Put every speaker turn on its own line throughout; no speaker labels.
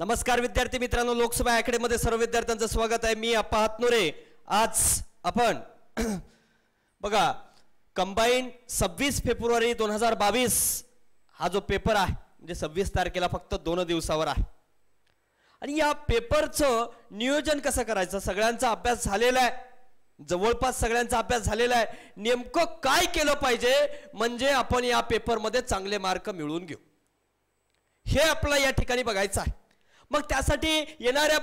नमस्कार विद्यार्थी मित्रांनो लोकसभा मध्ये सर्व विद्यार्थ्यांचं स्वागत आहे मी अप्पा हातनुरे आज आपण बघा कंबाईन सव्वीस फेब्रुवारी दोन हजार बावीस हा जो पेपर आहे म्हणजे सव्वीस तारखेला फक्त दोन दिवसावर आहे आणि या पेपरचं नियोजन कसं करायचं सगळ्यांचा अभ्यास झालेला आहे जवळपास सगळ्यांचा अभ्यास झालेला आहे नेमकं काय केलं पाहिजे म्हणजे आपण या पेपरमध्ये चांगले मार्क मिळवून घेऊ हे आपलं या ठिकाणी बघायचं आहे मग त्यासाठी येणाऱ्या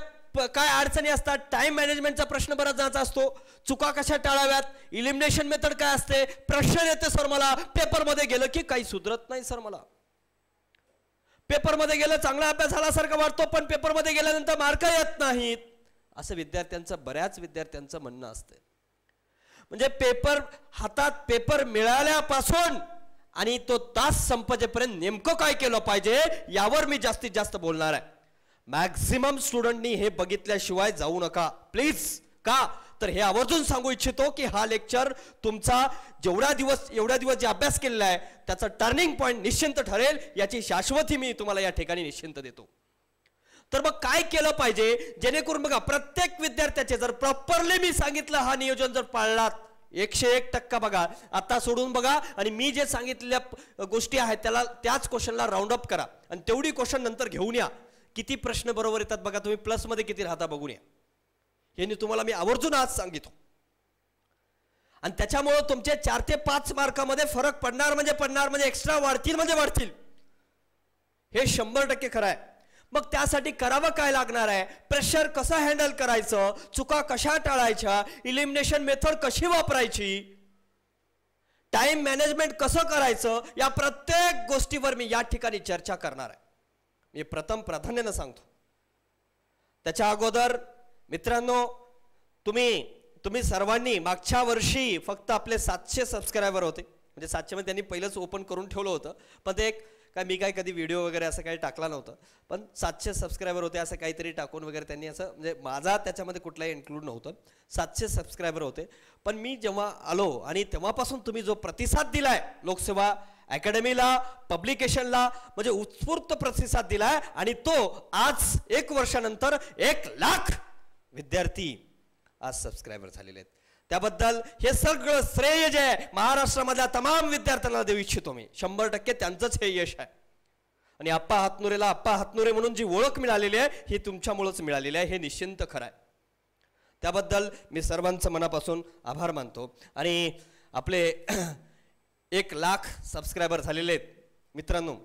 काय अडचणी असतात टाइम मॅनेजमेंटचा प्रश्न बराच जायचा असतो चुका कशा टाळाव्यात इलिमिनेशन मेथड काय असते प्रश्न येते सर मला पेपरमध्ये गेलं की काही सुधरत नाही सर मला पेपरमध्ये गेलं चांगला अभ्यास झाल्यासारखा वाटतो पण पेपरमध्ये गेल्यानंतर मार्क येत नाहीत असं विद्यार्थ्यांचं बऱ्याच विद्यार्थ्यांचं म्हणणं असते म्हणजे पेपर हातात पेपर मिळाल्यापासून आणि तो तास संपजेपर्यंत नेमकं काय केलं पाहिजे यावर मी जास्तीत जास्त बोलणार आहे मॅक्झिमम स्टुडंटनी हे बघितल्याशिवाय जाऊ नका प्लीज का तर हे आवर्जून सांगू इच्छितो की हा लेक्चर तुमचा जेवढा दिवस एवढा दिवस जे अभ्यास केलेला आहे त्याचा टर्निंग पॉईंट निश्चिंत ठरेल याची शाश्वती मी तुम्हाला या ठिकाणी निश्चिंत देतो तर मग काय केलं पाहिजे जेणेकरून बघा प्रत्येक विद्यार्थ्याचे जर प्रॉपरली मी सांगितलं हा नियोजन जर पाळलात एकशे एक टक्का बघा आता सोडून बघा आणि मी जे सांगितलेल्या गोष्टी आहेत त्याला त्याच क्वेश्चनला राऊंड अप करा आणि तेवढी क्वेश्चन नंतर घेऊन या किती प्रश्न बरोबर येतात बघा तुम्ही प्लसमध्ये किती राहता बघून या यांनी तुम्हाला मी आवर्जून आज सांगितो आणि त्याच्यामुळं तुमचे चार ते पाच मार्कामध्ये फरक पडणार म्हणजे पडणार म्हणजे एक्स्ट्रा वाढतील म्हणजे वाढतील हे शंभर टक्के खरं आहे मग त्यासाठी करावं काय लागणार आहे प्रेशर कसं हँडल करायचं चुका कशा टाळायच्या इलिमिनेशन मेथड कशी वापरायची टाइम मॅनेजमेंट कसं करायचं या प्रत्येक गोष्टीवर मी या ठिकाणी चर्चा करणार आहे मी प्रथम प्राधान्यानं सांगतो त्याच्या अगोदर मित्रांनो तुम्ही तुम्ही सर्वांनी मागच्या वर्षी फक्त आपले सातशे सबस्क्रायबर होते म्हणजे सातशेमध्ये त्यांनी पहिलंच ओपन करून ठेवलं होतं पण ते एक काय मी काय कधी व्हिडिओ वगैरे असं काही टाकला नव्हतं पण सातशे सबस्क्रायबर होते असं काहीतरी टाकून वगैरे त्यांनी असं म्हणजे माझा त्याच्यामध्ये कुठलाही इन्क्लूड नव्हतं सातशे सबस्क्रायबर होते पण मी जेव्हा आलो आणि तेव्हापासून तुम्ही जो प्रतिसाद दिला आहे लोकसेवा अकॅडमीला पब्लिकेशनला म्हणजे उत्स्फूर्त प्रतिसाद दिलाय आणि तो आज एक वर्षानंतर एक लाख विद्यार्थी आज सबस्क्रायबर झालेले आहेत त्याबद्दल हे सगळं श्रेय जे आहे महाराष्ट्रामधल्या तमाम विद्यार्थ्यांना देऊ इच्छितो मी शंभर टक्के त्यांचंच हे यश आहे आणि आप्पा हातनुरेला आप्पा हातनुरे म्हणून जी ओळख मिळालेली आहे ही तुमच्यामुळंच मिळालेली आहे हे निश्चिंत खरं आहे त्याबद्दल मी सर्वांचं मनापासून आभार मानतो आणि आपले एक लाख सबस्क्रायबर झालेले आहेत मित्रांनो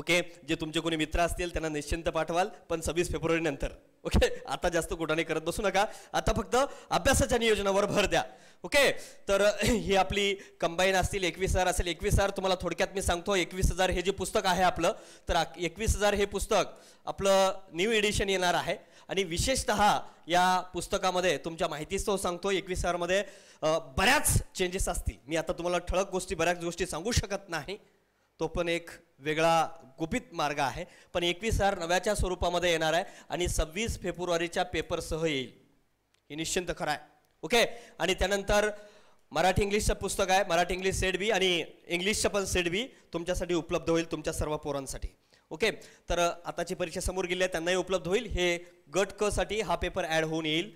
ओके जे तुमचे कोणी मित्र असतील त्यांना निश्चिंत पाठवाल पण सव्वीस नंतर ओके आता जास्त कुठाने करत बसू नका आता फक्त अभ्यासाच्या नियोजनावर भर द्या ओके तर ही आपली कंबाईन असतील एकवीस हजार असेल एकवीस हजार तुम्हाला थोडक्यात मी सांगतो एकवीस हजार हे जे पुस्तक आहे आपलं तर एकवीस हजार हे पुस्तक आपलं न्यू एडिशन येणार आहे आणि विशेषतः या पुस्तकामध्ये तुमच्या तो सांगतो एकवीस हजारमध्ये बऱ्याच चेंजेस असतील मी आता तुम्हाला ठळक गोष्टी बऱ्याच गोष्टी सांगू शकत नाही तो पण एक वेगळा गुपित मार्ग आहे पण एकवीस हजार नव्याच्या स्वरूपामध्ये येणार आहे आणि सव्वीस फेब्रुवारीच्या पेपरसह येईल हे निश्चिंत खरं आहे ओके आणि त्यानंतर मराठी इंग्लिशचं पुस्तक आहे मराठी इंग्लिश सेड बी आणि इंग्लिशचं पण सेड बी तुमच्यासाठी उपलब्ध होईल तुमच्या सर्व पोरांसाठी ओके तर आताची परीक्षा समोर गेली आहे त्यांनाही उपलब्ध होईल हे गट क साठी हा पेपर ॲड होऊन येईल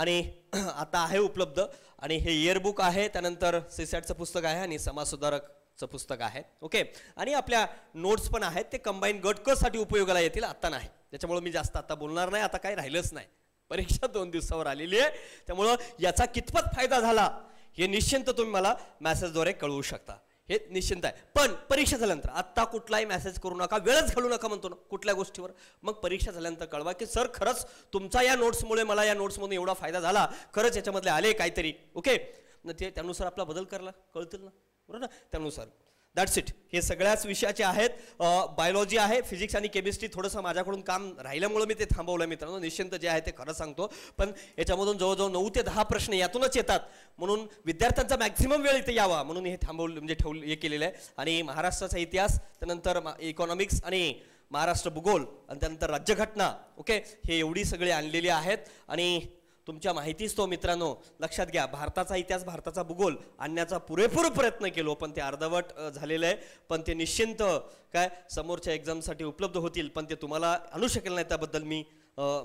आणि आता आहे उपलब्ध आणि हे इयरबुक आहे त्यानंतर सीसॅटचं पुस्तक आहे आणि समाजसुधारकचं पुस्तक आहे ओके आणि आपल्या नोट्स पण आहेत ते कंबाईन गटकसाठी उपयोगाला येतील आता नाही त्याच्यामुळे मी जास्त आता बोलणार नाही आता काही राहिलंच नाही परीक्षा दोन दिवसावर आलेली आहे त्यामुळं याचा कितपत फायदा झाला हे निश्चिंत तुम्ही मला मॅसेजद्वारे कळवू शकता हे निश्चिंत आहे पण परीक्षा झाल्यानंतर आत्ता कुठलाही मेसेज करू नका वेळच घालू नका म्हणतो ना कुठल्या गोष्टीवर मग परीक्षा झाल्यानंतर कळवा की सर खरंच तुमचा या नोट्समुळे मला या नोट्समधून एवढा फायदा झाला खरंच याच्यामधले आले काहीतरी ओके न ते त्यानुसार आपला बदल करायला कळतील ना बरोबर ना त्यानुसार दॅट्स इट हे सगळ्याच विषयाचे आहेत बायोलॉजी आहे फिजिक्स आणि केमिस्ट्री थोडंसं माझ्याकडून काम राहिल्यामुळे मी ते थांबवलं मित्रांनो निश्चिंत जे आहे ते खरं सांगतो पण याच्यामधून जवळजवळ नऊ ते दहा प्रश्न यातूनच येतात म्हणून विद्यार्थ्यांचा मॅक्झिमम वेळ इथे यावा म्हणून हे थांबवलं म्हणजे ठेवलं हे केलेलं आहे आणि महाराष्ट्राचा इतिहास त्यानंतर इकॉनॉमिक्स आणि महाराष्ट्र भूगोल आणि त्यानंतर राज्यघटना ओके हे एवढी सगळी आणलेली आहेत आणि तुमच्या माहितीच तो मित्रांनो लक्षात घ्या भारताचा इतिहास भारताचा भूगोल आणण्याचा पुरेपूर प्रयत्न केलो पण ते अर्धवट झालेलं आहे पण ते निश्चिंत काय समोरच्या एक्झामसाठी उपलब्ध होतील पण ते तुम्हाला आणू शकेल नाही त्याबद्दल मी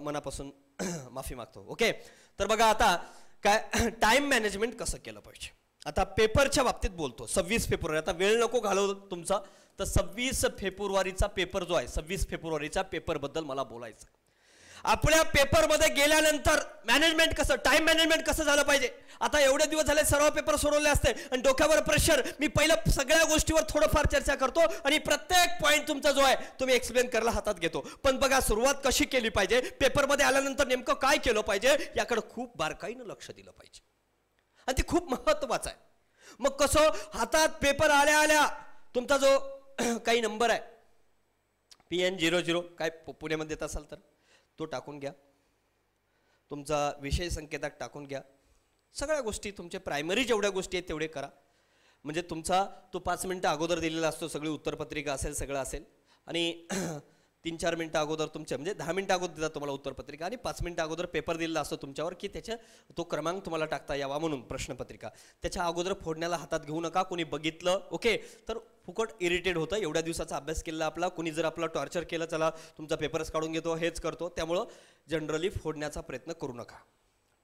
मनापासून माफी मागतो ओके तर बघा आता काय टाईम मॅनेजमेंट कसं केलं पाहिजे आता पेपरच्या बाबतीत बोलतो सव्वीस फेब्रुवारी आता वेळ नको घालव तुमचा तर सव्वीस फेब्रुवारीचा पेपर जो आहे सव्वीस फेब्रुवारीच्या पेपरबद्दल मला बोलायचं आपल्या पेपरमध्ये गेल्यानंतर मॅनेजमेंट कसं टाइम मॅनेजमेंट कसं झालं पाहिजे आता एवढे दिवस झाले सर्व पेपर सोडवले असते आणि डोक्यावर प्रेशर मी पहिलं सगळ्या गोष्टीवर थोडंफार चर्चा करतो आणि प्रत्येक पॉईंट तुमचा जो आहे तुम्ही एक्सप्लेन करायला हातात घेतो पण बघा सुरुवात कशी केली पाहिजे पेपरमध्ये आल्यानंतर नेमकं काय केलं पाहिजे याकडे खूप बारकाईनं लक्ष दिलं पाहिजे आणि ते खूप महत्वाचं आहे मग कसं हातात पेपर आल्या आल्या तुमचा जो काही नंबर आहे पी एन झिरो झिरो काय पुण्यामध्ये येत असाल तर तो टाकून घ्या तुमचा विषय संकेतक टाकून घ्या सगळ्या गोष्टी तुमचे प्रायमरी जेवढ्या गोष्टी आहेत तेवढे करा म्हणजे तुमचा तो पाच मिनटं अगोदर दिलेला असतो सगळी उत्तरपत्रिका असेल सगळं असेल आणि तीन चार मिनटं अगोदर तुमच्या म्हणजे दहा मिनटं अगोदर देतात तुम्हाला उत्तरपत्रिका आणि पाच मिनटं अगोदर पेपर दिलेला असतो तुमच्यावर की त्याच्या तो क्रमांक तुम्हाला टाकता यावा म्हणून प्रश्नपत्रिका त्याच्या अगोदर फोडण्याला हातात घेऊ नका कोणी बघितलं ओके तर फुकट इरिटेड होतं एवढ्या दिवसाचा अभ्यास केलेला आपला कोणी जर आपला टॉर्चर केलं चला तुमचा पेपरच काढून घेतो हेच करतो त्यामुळं जनरली फोडण्याचा प्रयत्न करू नका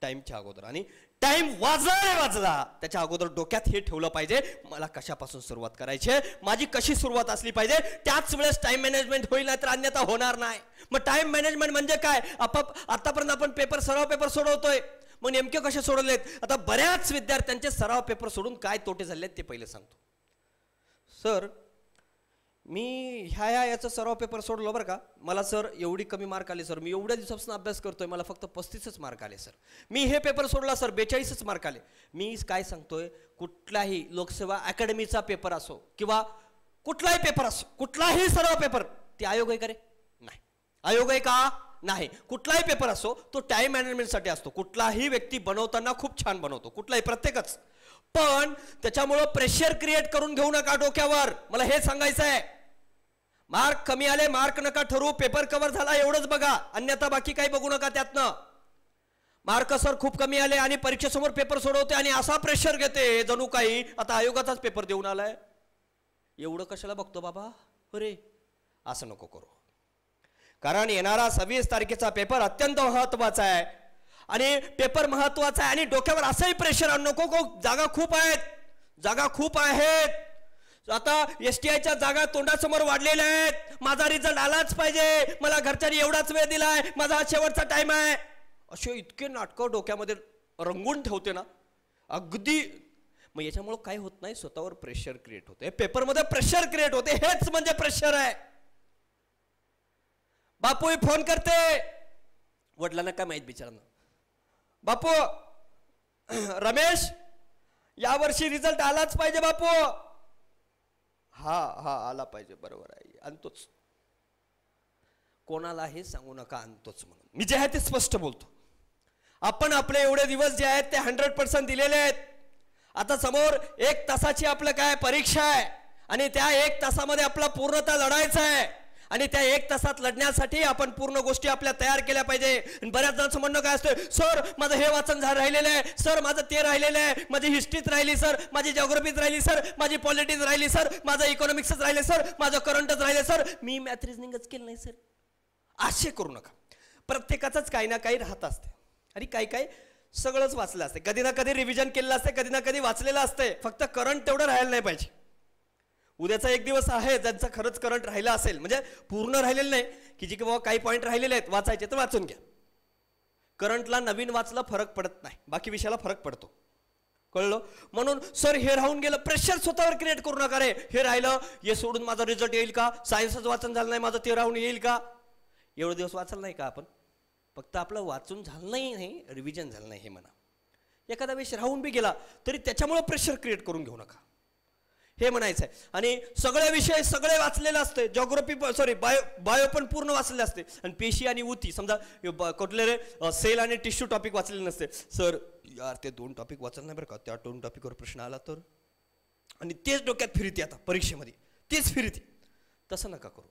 टाईमच्या अगोदर आणि टाईम वाजला रे वाजला त्याच्या अगोदर डोक्यात हे ठेवलं पाहिजे मला कशापासून सुरुवात करायची माझी कशी सुरुवात असली पाहिजे त्याच वेळेस टाईम मॅनेजमेंट होईल नाही तर अन्यथा होणार नाही मग टाईम मॅनेजमेंट म्हणजे काय आपाप आतापर्यंत आपण पेपर सराव पेपर सोडवतोय मग नेमके कसे सोडवलेत आता बऱ्याच विद्यार्थ्यांचे सराव पेपर सोडून काय तोटे झाले ते पहिले सांगतो सर मी ह्या ह्या याचा सर्व पेपर सोडलो बरं का मला सर एवढी कमी मार्क आले सर मी एवढ्या दिवसापासून अभ्यास करतोय मला फक्त पस्तीसच मार्क आले सर मी हे पेपर सोडला सर बेचाळीसच मार्क आले मी काय सांगतोय कुठलाही लोकसेवा अकॅडमीचा पेपर असो किंवा कुठलाही पेपर असो कुठलाही सर्व पेपर ते आयोग आहे का नाही आयोग आहे का नाही कुठलाही पेपर असो तो टाईम मॅनेजमेंटसाठी असतो कुठलाही व्यक्ती बनवताना खूप छान बनवतो कुठलाही प्रत्येकच पण त्याच्यामुळं प्रेशर क्रिएट करून घेऊ नका डोक्यावर मला हे सांगायचं आहे मार्क कमी आले मार्क नका ठरू पेपर कव्हर झाला एवढंच बघा अन्यथा बाकी काही बघू नका त्यातनं मार्क सर खूप कमी आले आणि परीक्षेसमोर पेपर सोडवते आणि असा प्रेशर घेते जणू काही आता आयोगाचाच पेपर देऊन आलाय एवढं कशाला बघतो बाबा अरे असं नको करू कारण येणारा सव्वीस तारखेचा पेपर अत्यंत महत्वाचा आहे आणि पेपर महत्वाचा आहे आणि डोक्यावर असंही प्रेशर आण नको को जागा खूप आहेत जागा खूप आहेत आता एस टी आयच्या जागा तोंडासमोर वाढलेल्या आहेत माझा रिझल्ट आलाच पाहिजे मला घरच्यांनी एवढाच वेळ दिलाय माझा हा शेवटचा टाइम आहे असे इतके नाटकं डोक्यामध्ये रंगून ठेवते ना अगदी मग याच्यामुळं काय होत नाही स्वतःवर प्रेशर क्रिएट होते पेपरमध्ये प्रेशर क्रिएट होते हेच म्हणजे प्रेशर आहे बापू फोन करते वडिलांना काय माहीत बिचारांना बापू रमेश यावर्षी रिझल्ट आलाच पाहिजे बापू हा हा आला पाहिजे बरोबर आहे आणतोच कोणालाही सांगू नका आणतोच म्हणून मी जे आहे ते स्पष्ट बोलतो आपण आपले एवढे दिवस जे आहेत ते हंड्रेड पर्सेंट दिलेले आहेत आता समोर एक तासाची आपलं काय परीक्षा आहे आणि त्या एक तासामध्ये आपला पूर्णतः लढायचा आहे आणि त्या एक तासात लढण्यासाठी आपण पूर्ण गोष्टी आपल्या तयार केल्या पाहिजे बऱ्याच जणांचं म्हणणं काय असतं सर माझं हे वाचन झालं राहिलेलं आहे सर माझं ते राहिलेलं आहे माझी हिस्ट्रीत राहिली सर माझी जॉग्रफीच राहिली सर माझी पॉलिटिक्स राहिली सर माझं इकॉनॉमिक्सच राहिले सर माझं करंटच राहिले सर मी मॅथ रिजनिंगच केलं नाही सर असे करू नका प्रत्येकाचंच काही ना काही राहत असते आणि काही काही सगळंच वाचलं असते कधी ना कधी रिव्हिजन केलेलं असते कधी ना कधी वाचलेलं असते फक्त करंट तेवढं राहायला नाही पाहिजे उद्याचा एक दिवस आहे ज्यांचा खरंच करंट राहिला असेल म्हणजे पूर्ण राहिलेलं नाही की जे की बाबा काही पॉईंट राहिलेले आहेत वाचायचे तर वाचून घ्या करंटला नवीन वाचला फरक पडत नाही बाकी विषयाला फरक पडतो कळलं म्हणून सर हे राहून गेलं प्रेशर स्वतःवर क्रिएट करू नका रे हे राहिलं हे सोडून माझा रिझल्ट येईल का सायन्सच वाचन झालं नाही माझं ते राहून येईल का एवढे दिवस वाचलं नाही का आपण फक्त आपलं वाचून झालं नाही रिव्हिजन झालं नाही हे म्हणा एखादा वेश राहून बी गेला तरी त्याच्यामुळं प्रेशर क्रिएट करून घेऊ नका हे म्हणायचं आहे आणि सगळे विषय सगळे वाचलेले असते जॉग्रफी सॉरी बायो बायो पण पूर्ण वाचलेले असते आणि पेशी आणि उती समजा कुठले रे सेल आणि टिश्यू टॉपिक वाचलेले नसते सर यार ते दोन टॉपिक वाचलं नाही बरं का त्या दोन टॉपिकवर प्रश्न आला तर आणि तेच डोक्यात फिरती आता परीक्षेमध्ये तेच फिरती तसं नका करू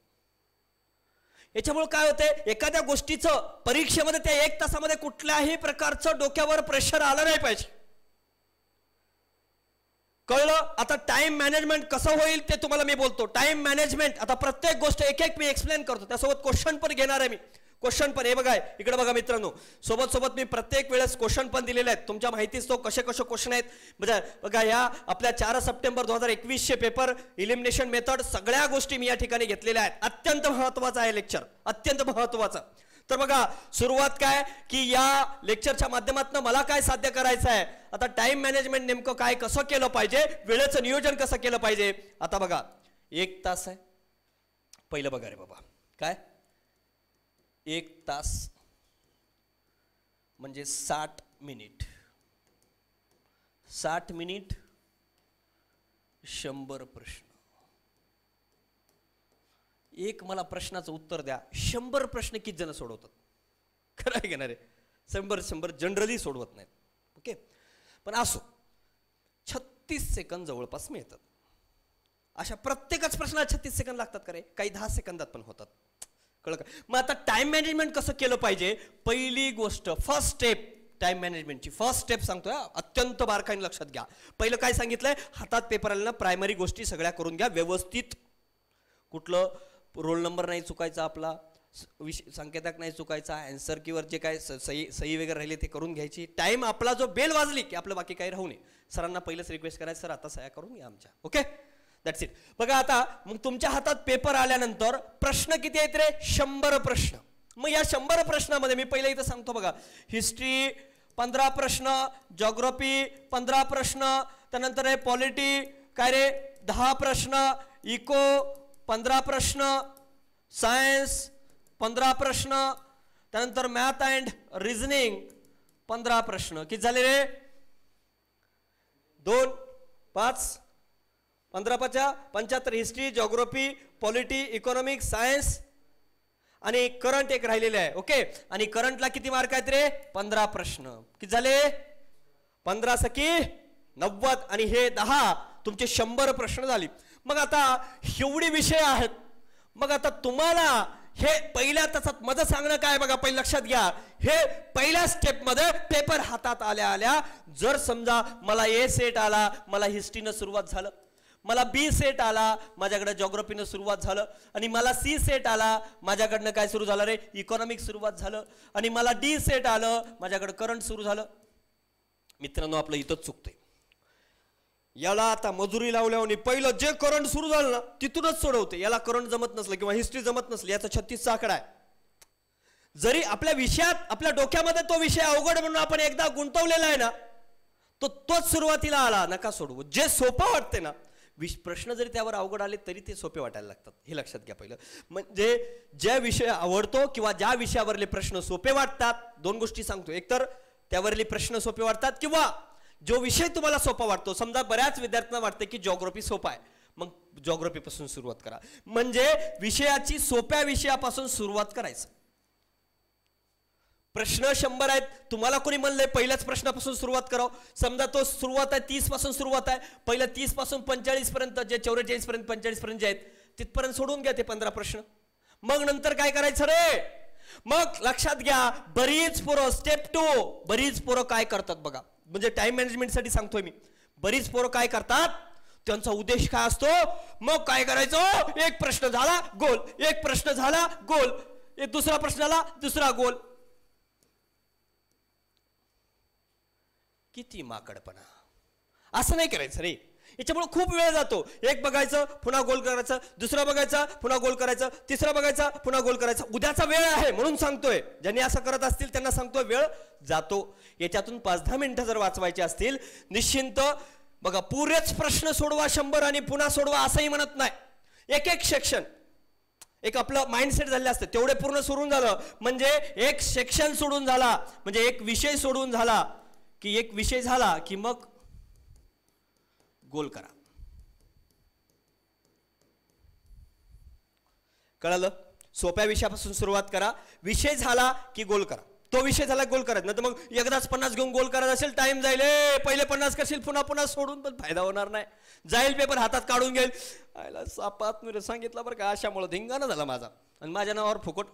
याच्यामुळे काय होतंय एखाद्या गोष्टीचं परीक्षेमध्ये त्या एक तासामध्ये कुठल्याही प्रकारचं डोक्यावर प्रेशर आलं नाही पाहिजे कळलं आता टाइम मॅनेजमेंट कसं होईल ते तुम्हाला मी बोलतो टाइम मॅनेजमेंट आता प्रत्येक गोष्ट एक एक मी एक्सप्लेन करतो त्यासोबत क्वेश्चन पण घेणार आहे मी क्वेश्चन पण हे बघा इकडे बघा मित्रांनो सोबत सोबत मी प्रत्येक वेळेस क्वेश्चन पण दिलेले आहेत तुमच्या माहितीच तो कसे कसे क्वेश्चन आहेत म्हणजे बघा ह्या आपल्या चार सप्टेंबर दोन हजार एकवीसचे पेपर इलिमिनेशन मेथड सगळ्या गोष्टी मी या ठिकाणी घेतलेल्या आहेत अत्यंत महत्वाचं आहे लेक्चर अत्यंत महत्वाचं तर बघा सुरुवात काय की या लेक्चरच्या माध्यमातून मला काय साध्य करायचं आहे आता टाइम मॅनेजमेंट नेमकं काय कसं केलं पाहिजे वेळेचं नियोजन कसं केलं पाहिजे आता बघा एक तास आहे पहिलं बघा रे बाबा काय एक तास म्हणजे साठ मिनिट साठ मिनिट शंभर प्रश्न एक मला प्रश्नाचं उत्तर द्या शंभर प्रश्न किती जण सोडवतात खरं आहे घेणारे शंभर शंभर जनरली सोडवत नाहीत ओके पण असो छत्तीस सेकंद जवळपास मिळतात अशा प्रत्येकच प्रश्नाला छत्तीस सेकंद लागतात का रे काही दहा सेकंदात पण होतात कळ का मग आता टाईम मॅनेजमेंट कसं केलं पाहिजे पहिली गोष्ट फर्स्ट स्टेप टाईम मॅनेजमेंटची फर्स्ट स्टेप सांगतोय अत्यंत बारकाईने लक्षात घ्या पहिलं काय सांगितलंय हातात पेपर आल्यानं प्रायमरी गोष्टी सगळ्या करून घ्या व्यवस्थित कुठलं रोल नंबर नाही चुकायचा आपला विषय संकेतक नाही चुकायचा अँसर किंवा जे काय सही सही वगैरे राहिले ते करून घ्यायची टाईम आपला जो बेल वाजली की आपलं बाकी काही राहू नये सरांना पहिलंच रिक्वेस्ट करायचं सर आता सह्या करून घ्या आमच्या ओके दॅट्स इट बघा आता मग तुमच्या हातात पेपर आल्यानंतर प्रश्न किती आहेत रे शंभर प्रश्न मग या शंभर प्रश्नामध्ये मी पहिले इथं सांगतो बघा हिस्ट्री पंधरा प्रश्न जॉग्रफी पंधरा प्रश्न त्यानंतर आहे पॉलिटी काय रे दहा प्रश्न इको पंधरा प्रश्न सायन्स पंधरा प्रश्न त्यानंतर मॅथ अँड रिझनिंग पंधरा प्रश्न किती झाले रे दोन पाच पंधरा पाच्या पंच्याहत्तर history geography polity economic science आणि करंट एक राहिलेले आहे ओके आणि करंटला किती मार्क आहेत रे पंधरा प्रश्न किती झाले पंधरा सकी नव्वद आणि हे दहा तुमचे शंभर प्रश्न झाले मग आता एवढे विषय आहेत मग आता तुम्हाला हे पहिल्या तसं माझं सांगणं काय बघा पहिले लक्षात घ्या हे पहिल्या स्टेपमध्ये पेपर हातात आल्या आल्या जर समजा मला ए सेट आला मला हिस्ट्रीनं सुरुवात झालं मला बी सेट आला माझ्याकडे जॉग्रफीनं सुरुवात झालं आणि मला सी सेट आला माझ्याकडनं काय सुरू झालं रे इकॉनॉमिक सुरुवात झालं आणि मला डी सेट आलं माझ्याकडं करंट सुरू झालं मित्रांनो आपलं इथंच चुकतंय याला आता मजुरी लावल्याने पहिलं जे करंट सुरू झालं ना तिथूनच सोडवते याला करंट जमत नसलं किंवा हिस्ट्री जमत नसली याचा छत्तीसचा आकडा आहे जरी आपल्या विषयात आपल्या डोक्यामध्ये तो विषय अवघड म्हणून आपण एकदा गुंतवलेला आहे ना तो तोच सुरुवातीला आला नका सोडवू जे सोपं वाटते ना विश प्रश्न जरी त्यावर अवघड आले तरी ते सोपे वाटायला लागतात हे लक्षात घ्या पहिलं म्हणजे ज्या विषय आवडतो किंवा ज्या विषयावरले प्रश्न सोपे वाटतात दोन गोष्टी सांगतो एकतर त्यावरले प्रश्न सोपे वाटतात किंवा जो विषय तुम्हाला सोपा वाटतो समजा बऱ्याच विद्यार्थ्यांना वाटते की जॉग्रफी सोपा आहे मग पासून सुरुवात करा म्हणजे विषयाची सोप्या विषयापासून सुरुवात करायचं प्रश्न शंभर आहेत तुम्हाला कोणी म्हणलंय पहिल्याच प्रश्नापासून सुरुवात करा समजा तो सुरुवात आहे तीस पासून सुरुवात आहे पहिल्या तीस पासून पंचेचाळीस पर्यंत जे चौवेचाळीस पर्यंत पंचेचाळीस पर्यंत जे आहेत तिथपर्यंत सोडून घ्या ते पंधरा प्रश्न मग नंतर काय करायचं रे मग लक्षात घ्या बरीच पोरं स्टेप टू बरीच पोरं काय करतात बघा म्हणजे टाइम मॅनेजमेंटसाठी सांगतोय मी बरीच पोरं काय करतात त्यांचा उद्देश काय असतो मग काय करायचो एक प्रश्न झाला गोल एक प्रश्न झाला गोल एक दुसरा प्रश्न प्रश्नाला दुसरा गोल किती माकडपणा असं नाही करायचं रे याच्यामुळे खूप वेळ जातो एक बघायचं पुन्हा गोल करायचं दुसरा बघायचा पुन्हा गोल करायचं तिसरा बघायचा पुन्हा गोल करायचा उद्याचा वेळ आहे म्हणून सांगतोय ज्यांनी असं करत असतील त्यांना सांगतोय वेळ जातो याच्यातून पाच दहा मिनिटं जर वाचवायची असतील निश्चिंत बघा पुरेच प्रश्न सोडवा शंभर आणि पुन्हा सोडवा असंही म्हणत नाही एक एक सेक्शन एक आपलं माइंडसेट झाले असतं तेवढे पूर्ण सोडून झालं म्हणजे एक सेक्शन सोडून झाला म्हणजे एक विषय सोडून झाला की एक विषय झाला की मग गोल करा कळालं सोप्या विषयापासून सुरुवात करा विषय झाला की गोल करा तो विषय झाला गोल करत नाही तर मग एकदाच पन्नास घेऊन गोल करायचा असेल टाइम जाईल पहिले पन्नास करशील पुन्हा पुन्हा सोडून पण फायदा होणार नाही जाईल पेपर हातात काढून घेईल आयला सापात मी सांगितलं बरं का अशामुळं धिंगाणा झाला माझा आणि माझ्या नावावर फुकट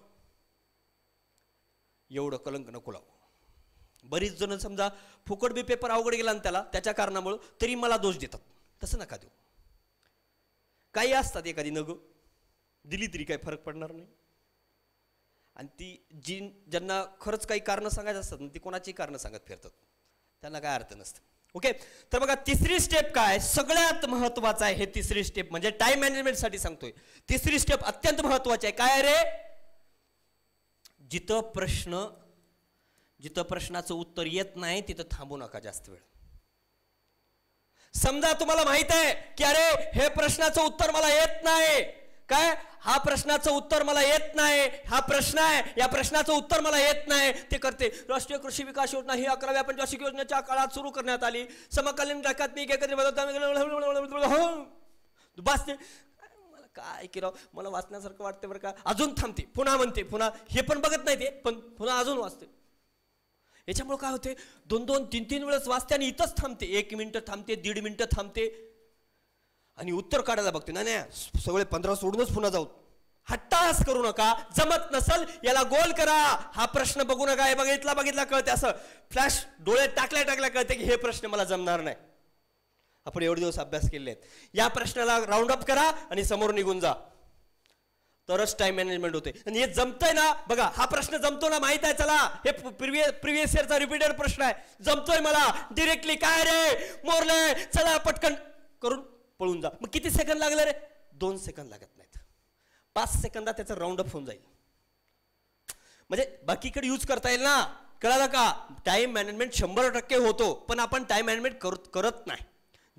एवढं कलंक नको लावू बरीच जण समजा फुकट बी पेपर अवघड गेला ना त्याला त्याच्या कारणामुळं तरी मला दोष देतात तसं नका देऊ काही असतात एखादी नगं दिली तरी काही फरक पडणार नाही आणि ती जी ज्यांना खरंच काही कारणं सांगायचं असतात ती कोणाची कारणं सांगत फिरतात त्यांना काय अर्थ नसतं ओके तर बघा तिसरी स्टेप काय सगळ्यात महत्वाचं आहे हे तिसरी स्टेप म्हणजे टाइम मॅनेजमेंटसाठी सांगतोय तिसरी स्टेप अत्यंत महत्वाची आहे काय रे जिथं प्रश्न जिथं प्रश्नाचं उत्तर येत नाही तिथं थांबू नका जास्त वेळ समजा तुम्हाला माहित आहे की अरे हे प्रश्नाचं उत्तर मला येत नाही काय हा प्रश्नाचं उत्तर मला येत नाही हा प्रश्न आहे या प्रश्नाचं उत्तर मला येत नाही ते करते राष्ट्रीय कृषी विकास योजना ही अकराव्या पंचवार्षिक योजनेच्या काळात सुरू करण्यात आली समकालीन एकात्मिक एकत्रित बस मला काय केलं मला वाचण्यासारखं वाटते बरं का अजून थांबते पुन्हा म्हणते पुन्हा हे पण बघत नाही ते पण पुन्हा अजून वाचते याच्यामुळे काय होते दोन दोन तीन तीन वेळेस वाचते आणि इथंच थांबते एक मिनटं थांबते दीड मिनटं थांबते आणि उत्तर काढायला बघते ना नाही सगळे पंधरा सोडूनच पुन्हा जाऊ हट्टास करू नका जमत नसल याला गोल करा हा प्रश्न बघू नका हे बघितला बघितला कळते असं फ्लॅश डोळे टाकल्या टाकल्या कळते की हे प्रश्न मला जमणार नाही आपण एवढे दिवस अभ्यास केले या प्रश्नाला राऊंड अप करा आणि समोर निघून जा तरच टाइम मॅनेजमेंट होते आणि हे जमतंय ना बघा हा प्रश्न जमतो ना माहित आहे चला हे प्रिव्हियस प्रिव्हियस इयरचा रिपीटेड प्रश्न आहे जमतोय मला डिरेक्टली काय रे मोरले चला पटकन करून पळून जा मग किती सेकंद लागलं रे दोन सेकंद लागत नाहीत पाच सेकंदात त्याचं राऊंड अप होऊन जाईल म्हणजे बाकीकडे यूज करता येईल ना कळालं का टाईम मॅनेजमेंट शंभर टक्के होतो पण आपण टाईम मॅनेजमेंट करत नाही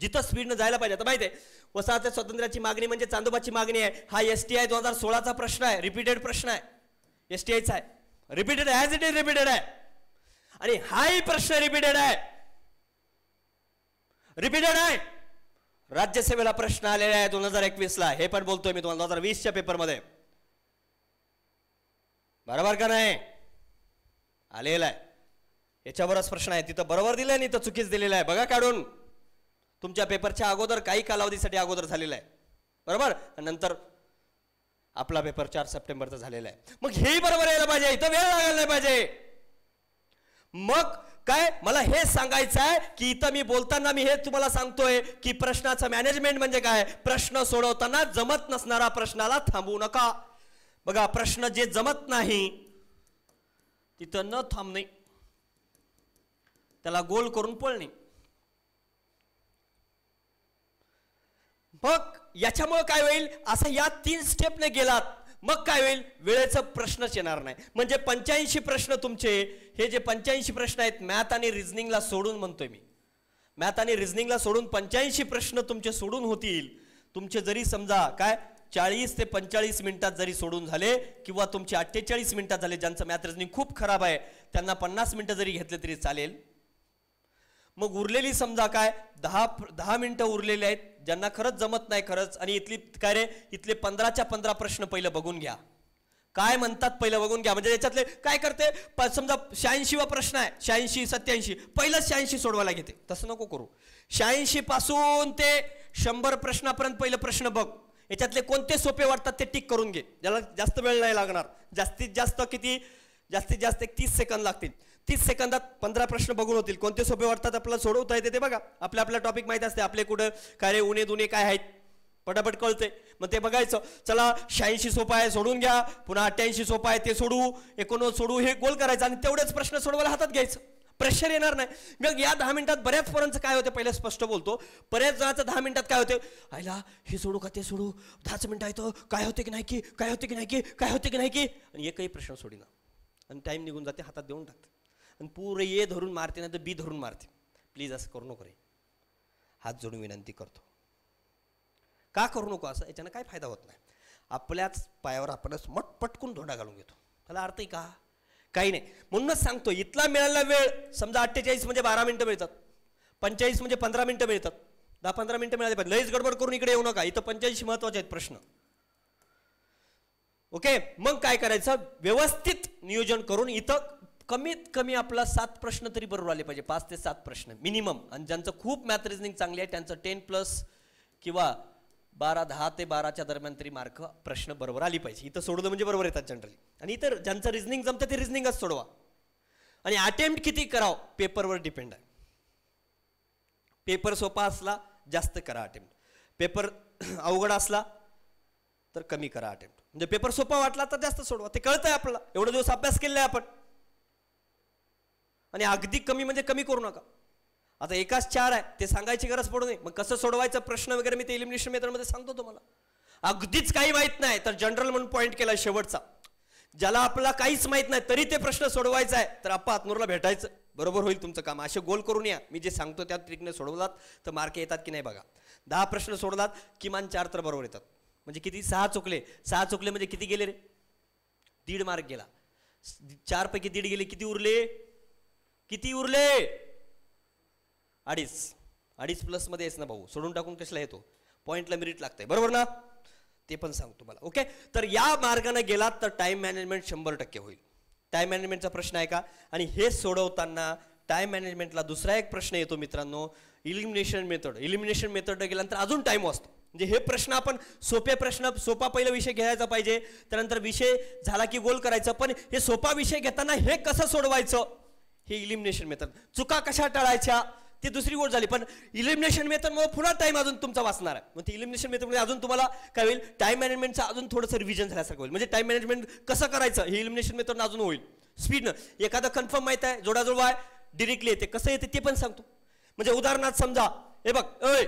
जिथं स्पीडनं जायला पाहिजे आता माहिती आहे वसाहत स्वातंत्र्याची मागणी म्हणजे चांदोबाची मागणी आहे हा एस टी आय दोन हजार सोळाचा प्रश्न आहे रिपीटेड प्रश्न आहे एस टी आयचा आहे repeated as it is repeated आहे आणि हाही प्रश्न रिपीटेड आहे रिपीटेड आहे राज्यसेवेला प्रश्न आलेला आहे दोन हजार एकवीसला हे पण बोलतोय मी तुम्हाला दोन हजार वीसच्या पेपरमध्ये बरोबर का नाही आलेला आहे याच्यावरच प्रश्न आहे तिथं बरोबर दिलं आहे तर चुकीच दिलेलं आहे बघा काढून तुमच्या पेपरच्या अगोदर काही कालावधीसाठी अगोदर झालेला आहे बरोबर नंतर आपला पेपर चार सप्टेंबरचा झालेला आहे मग हे बरोबर यायला पाहिजे इथं वेळ लागायला पाहिजे मग काय मला हे सांगायचं आहे की इथं मी बोलताना मी हे तुम्हाला सांगतोय की प्रश्नाचं मॅनेजमेंट म्हणजे काय प्रश्न सोडवताना जमत नसणारा प्रश्नाला थांबवू नका बघा प्रश्न जे जमत नाही तिथं न थांबणे त्याला गोल करून पळणे मग याच्यामुळे काय होईल असं या तीन स्टेपने गेलात मग काय होईल वेळेचा प्रश्नच येणार नाही म्हणजे पंच्याऐंशी प्रश्न तुमचे हे जे पंच्याऐंशी प्रश्न आहेत मॅथ आणि रिझनिंगला सोडून म्हणतोय मी मॅथ आणि रिझनिंगला सोडून पंच्याऐंशी प्रश्न तुमचे सोडून होतील तुमचे जरी समजा काय चाळीस ते पंचाळीस मिनिटात जरी सोडून झाले किंवा तुमचे अठ्ठेचाळीस मिनिटात झाले ज्यांचं मॅथ रिझनिंग खूप खराब आहे त्यांना पन्नास मिनिटं जरी घेतले तरी चालेल मग उरलेली समजा काय दहा दहा मिनटं उरलेली आहेत ज्यांना खरंच जमत नाही खरंच आणि इथली काय रे इथले पंधराच्या पंधरा प्रश्न पहिलं बघून घ्या काय म्हणतात पहिलं बघून घ्या म्हणजे याच्यातले काय करते समजा वा प्रश्न आहे शहाऐंशी सत्याऐंशी पहिलंच शहाऐंशी सोडवायला घेते तसं नको करू शहाऐंशी पासून ते शंभर प्रश्नापर्यंत पहिलं प्रश्न बघ याच्यातले कोणते सोपे वाटतात ते टिक करून घे ज्याला जास्त वेळ नाही लागणार जास्तीत जास्त किती जास्तीत जास्त एक तीस सेकंद लागतील तीस सेकंदात पंधरा प्रश्न बघून होतील कोणते सोपे वाटतात आपल्याला सोडवता येते ते बघा आपल्या आपल्या टॉपिक माहीत असते आपले कुठं काय रे उणे दुने काय आहेत पटापट कळते मग ते बघायचं चला शहाऐंशी सोपा आहे सोडून घ्या पुन्हा अठ्ठ्याऐंशी सोपा आहे ते सोडू एकोणनव्वद सोडू हे गोल करायचं आणि तेवढेच प्रश्न सोडवायला हातात घ्यायचं प्रेशर येणार नाही मग या दहा मिनिटात बऱ्याच पर्यंत काय होते पहिले स्पष्ट बोलतो बऱ्याच जणांचं दहा मिनिटात काय होते आयला हे सोडू का ते सोडू दहाच मिनटं येतं काय होते की नाही की काय होते की नाही की काय होते की नाही की आणि एकही प्रश्न सोडिना आणि टाईम निघून जाते हातात देऊन टाकते आणि पुरे ये धरून मारते नाही तर बी धरून मारते प्लीज असं करू नको रे हात जोडून विनंती करतो का करू नको असं याच्यानं काय फायदा होत नाही आपल्याच पायावर आपणच मट पटकून धोंडा घालून घेतो त्याला अर्थ आहे का काही नाही म्हणूनच सांगतो इथला मिळालेला वेळ समजा अठ्ठेचाळीस म्हणजे बारा मिनटं मिळतात पंचाळीस म्हणजे पंधरा मिनटं मिळतात दहा पंधरा मिनटं मिळाले पाहिजे लईच गडबड करून इकडे येऊ नका इथं पंचाळीस महत्वाचे आहेत प्रश्न ओके मग काय करायचं व्यवस्थित नियोजन करून इथं कमीत कमी आपला सात प्रश्न तरी बरोबर आले पाहिजे पाच ते सात प्रश्न मिनिमम आणि ज्यांचं खूप मॅथ रिजनिंग चांगली आहे त्यांचं टेन प्लस किंवा बारा दहा ते बाराच्या दरम्यान तरी मार्क प्रश्न बरोबर आली पाहिजे इथं सोडवलं म्हणजे बरोबर येतात जनरली आणि इतर ज्यांचं रिजनिंग जमतं ते रिजनिंगच सोडवा आणि अटेम्प्ट किती कराव पेपरवर डिपेंड आहे पेपर सोपा असला जास्त करा अटेम्प्ट पेपर अवघड असला तर कमी करा अटेम्प्ट म्हणजे पेपर सोपा वाटला तर जास्त सोडवा ते कळतंय आपल्याला एवढं दिवस अभ्यास केला आहे आपण आणि अगदी कमी म्हणजे कमी करू नका आता एकाच चार आहे ते सांगायची गरज पडू नये मग कसं सोडवायचा प्रश्न वगैरे मी ते इलिमिनेशन मेथडमध्ये सांगतो तुम्हाला अगदीच काही माहीत नाही तर जनरल म्हणून पॉईंट केला शेवटचा ज्याला आपल्याला काहीच माहीत नाही तरी ते प्रश्न सोडवायचा आहे तर आप्पा आत्मूरला भेटायचं बरोबर होईल तुमचं काम असे गोल करून या मी जे सांगतो त्या ट्रिकने सोडवलात तर मार्क येतात की नाही बघा दहा प्रश्न सोडलात किमान चार तर बरोबर येतात म्हणजे किती सहा चुकले सहा चुकले म्हणजे किती गेले रे दीड मार्क गेला चारपैकी दीड गेले किती उरले किती उरले अडीच अडीच मध्ये येस ना भाऊ सोडून टाकून कशाला येतो पॉईंटला मिरिट लागतंय बरोबर ना ते पण सांगतो मला ओके तर या मार्गाने गेलात तर टाईम मॅनेजमेंट शंभर टक्के होईल टाईम मॅनेजमेंटचा प्रश्न आहे का आणि हे सोडवताना टाईम मॅनेजमेंटला दुसरा एक प्रश्न येतो मित्रांनो इलिमिनेशन मेथड इलिमिनेशन मेथड गेल्यानंतर अजून टाईम वाचतो म्हणजे हे प्रश्न आपण सोपे प्रश्न सोपा पहिला विषय घ्यायचा पाहिजे त्यानंतर विषय झाला की गोल करायचा पण हे सोपा विषय घेताना हे कसं सोडवायचं हे इलिमिनेशन मेथड चुका कशा टाळायच्या ती दुसरी गोष्ट झाली पण इलिमिनेशन मग पुन्हा टाइम अजून तुमचा वाचणार आहे मग ती इलिमिनेशन मेथडमध्ये अजून तुम्हाला काय होईल टाइम मॅनेजमेंटचा अजून थोडंसं रिव्हिजन झाल्यासारखं होईल म्हणजे टाइम मॅनेजमेंट कसं करायचं हे इलिमिनेशन मेथड अजून होईल स्पीडनं एखादं कन्फर्म माहित आहे जोडाजोड आहे डिरेक्टली येते कसं येते ते पण सांगतो म्हणजे उदाहरणार्थ समजा हे बघ अय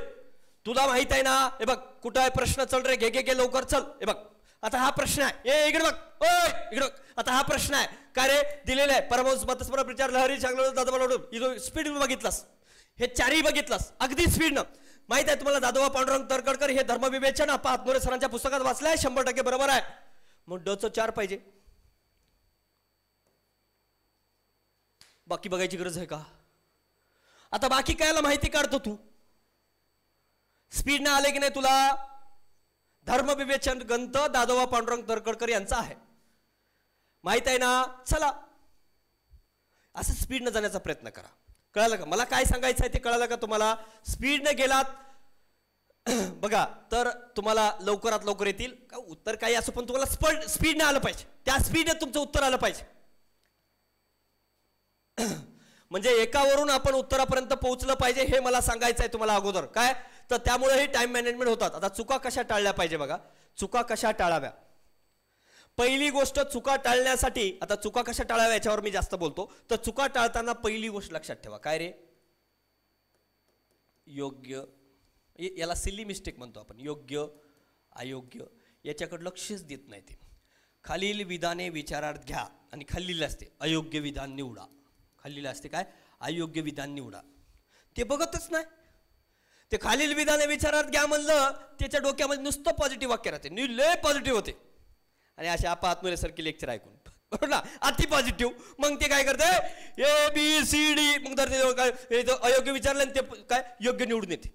तुला माहित आहे ना हे बघ कुठं आहे प्रश्न चल रे घे घे लवकर चल हे बघ आता हा प्रश्न आहे ए इकडे बघ ओय इकडे बघ आता हा प्रश्न आहे का रे दिलेला आहे परमवंश मतस्मरण प्रचार लहरी चांगलं दादा स्पीड बघितलास हे चारही बघितलास अगदी स्पीडनं माहित आहे तुम्हाला दादोबा पांडुरंग तरकडकर हे धर्मविवेचन आपण आत्मोरे सरांच्या पुस्तकात आहे शंभर टक्के बरोबर आहे मग डचं चार पाहिजे बाकी बघायची गरज आहे का आता बाकी कायला माहिती काढतो तू स्पीड ना आले की नाही तुला धर्मविवेचन ग्रंथ दादोबा पांडुरंग तरकडकर यांचा आहे माहीत आहे ना चला असं स्पीडनं जाण्याचा प्रयत्न करा कळालं का मला काय सांगायचं आहे ते कळालं का तुम्हाला स्पीडनं गेलात बघा तर तुम्हाला लवकरात लवकर येतील का उत्तर काही असं पण तुम्हाला स्पड स्पीडनं आलं पाहिजे त्या स्पीडने तुमचं उत्तर आलं पाहिजे म्हणजे एकावरून आपण उत्तरापर्यंत पोहोचलं पाहिजे हे मला सांगायचं आहे तुम्हाला अगोदर काय तर त्यामुळेही टाईम मॅनेजमेंट होतात आता चुका कशा टाळल्या पाहिजे बघा चुका कशा टाळाव्या पहिली गोष्ट चुका टाळण्यासाठी आता चुका कशा टाळाव्या याच्यावर मी जास्त बोलतो तर चुका टाळताना पहिली गोष्ट लक्षात ठेवा काय रे योग्य याला सिल्ली मिस्टेक म्हणतो आपण योग्य अयोग्य याच्याकडे लक्षच देत नाही ते खालील विधाने विचारात घ्या आणि खाल्लेलं असते अयोग्य विधान निवडा खाल्लेलं असते काय अयोग्य विधान निवडा ते बघतच नाही ते खालील विधाने विचारात घ्या म्हणलं त्याच्या डोक्यामध्ये नुसतं पॉझिटिव्ह वाक्य राहते न्यू लय पॉझिटिव्ह होते आणि असे आपा आत्मरेसारखी लेक्चर ऐकून बरोबर ना अति पॉझिटिव्ह मग ते काय करते ए बी सी डी मग तर ते अयोग्य विचारलं आणि ते काय योग्य निवडून येते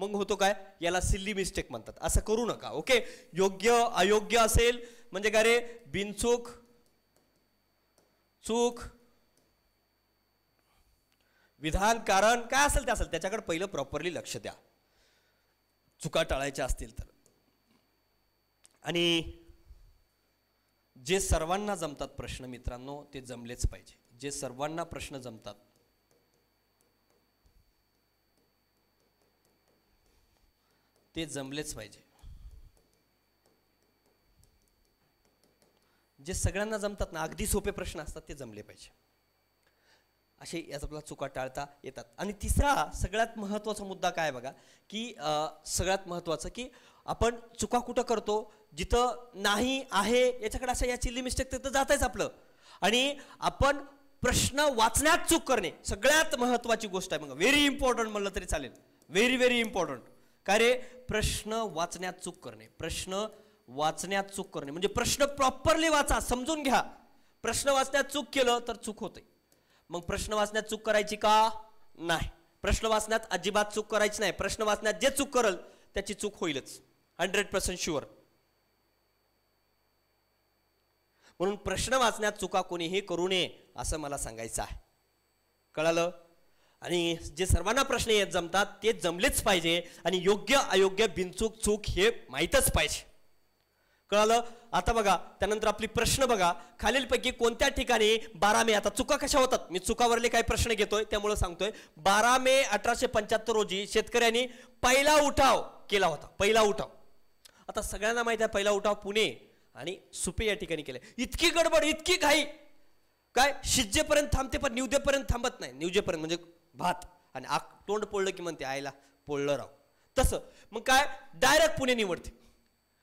मग होतो काय याला सिल्ली मिस्टेक म्हणतात असं करू नका ओके योग्य अयोग्य असेल म्हणजे काय रे बिनचूक चूक विधान कारण काय असेल ते असेल त्याच्याकडे पहिलं प्रॉपरली लक्ष द्या चुका टाळायच्या असतील तर आणि जे सर्वांना जमतात प्रश्न मित्रांनो ते जमलेच पाहिजे जे सर्वांना प्रश्न जमतात ते जमलेच पाहिजे जे सगळ्यांना जमतात ना अगदी सोपे प्रश्न असतात ते जमले पाहिजे असे याचा आपला चुका टाळता येतात आणि तिसरा सगळ्यात महत्त्वाचा मुद्दा काय बघा की सगळ्यात महत्त्वाचं की आपण चुका कुठं करतो जिथं नाही आहे याच्याकडे असं याची लिमिस्टेक तिथं आहेच आपलं आणि आपण प्रश्न वाचण्यात चूक करणे सगळ्यात महत्त्वाची गोष्ट आहे मग व्हेरी इम्पॉर्टंट म्हणलं तरी चालेल व्हेरी व्हेरी इम्पॉर्टंट काय रे प्रश्न वाचण्यात चूक करणे प्रश्न वाचण्यात चूक करणे म्हणजे प्रश्न प्रॉपरली वाचा समजून घ्या प्रश्न वाचण्यात चूक केलं तर चूक होते मग प्रश्न वाचण्यात चूक करायची का नाही प्रश्न वाचण्यात अजिबात चूक करायची नाही प्रश्न वाचण्यात जे चूक करल त्याची चूक होईलच हंड्रेड पर्सेंट शुअर म्हणून प्रश्न वाचण्यात चुका कोणीही करू नये असं मला सांगायचं आहे कळालं आणि जे सर्वांना प्रश्न येत जमतात ते जमलेच पाहिजे आणि योग्य अयोग्य बिनचूक चूक हे माहीतच पाहिजे कळालं आता बघा त्यानंतर आपली प्रश्न बघा खालीलपैकी कोणत्या ठिकाणी बारा मे आता चुका कशा होतात मी चुकावरले काही प्रश्न घेतोय त्यामुळे सांगतोय बारा मे अठराशे पंच्याहत्तर रोजी शेतकऱ्यांनी पहिला उठाव केला होता पहिला उठाव आता सगळ्यांना माहिती आहे पहिला उठाव पुणे आणि सुपे या ठिकाणी केले इतकी गडबड इतकी घाई काय शिज्जेपर्यंत थांबते पण निवजेपर्यंत थांबत नाही निवजेपर्यंत म्हणजे भात आणि आक तोंड पोळलं की म्हणते आईला पोळलं राव तसं मग काय डायरेक्ट पुणे निवडते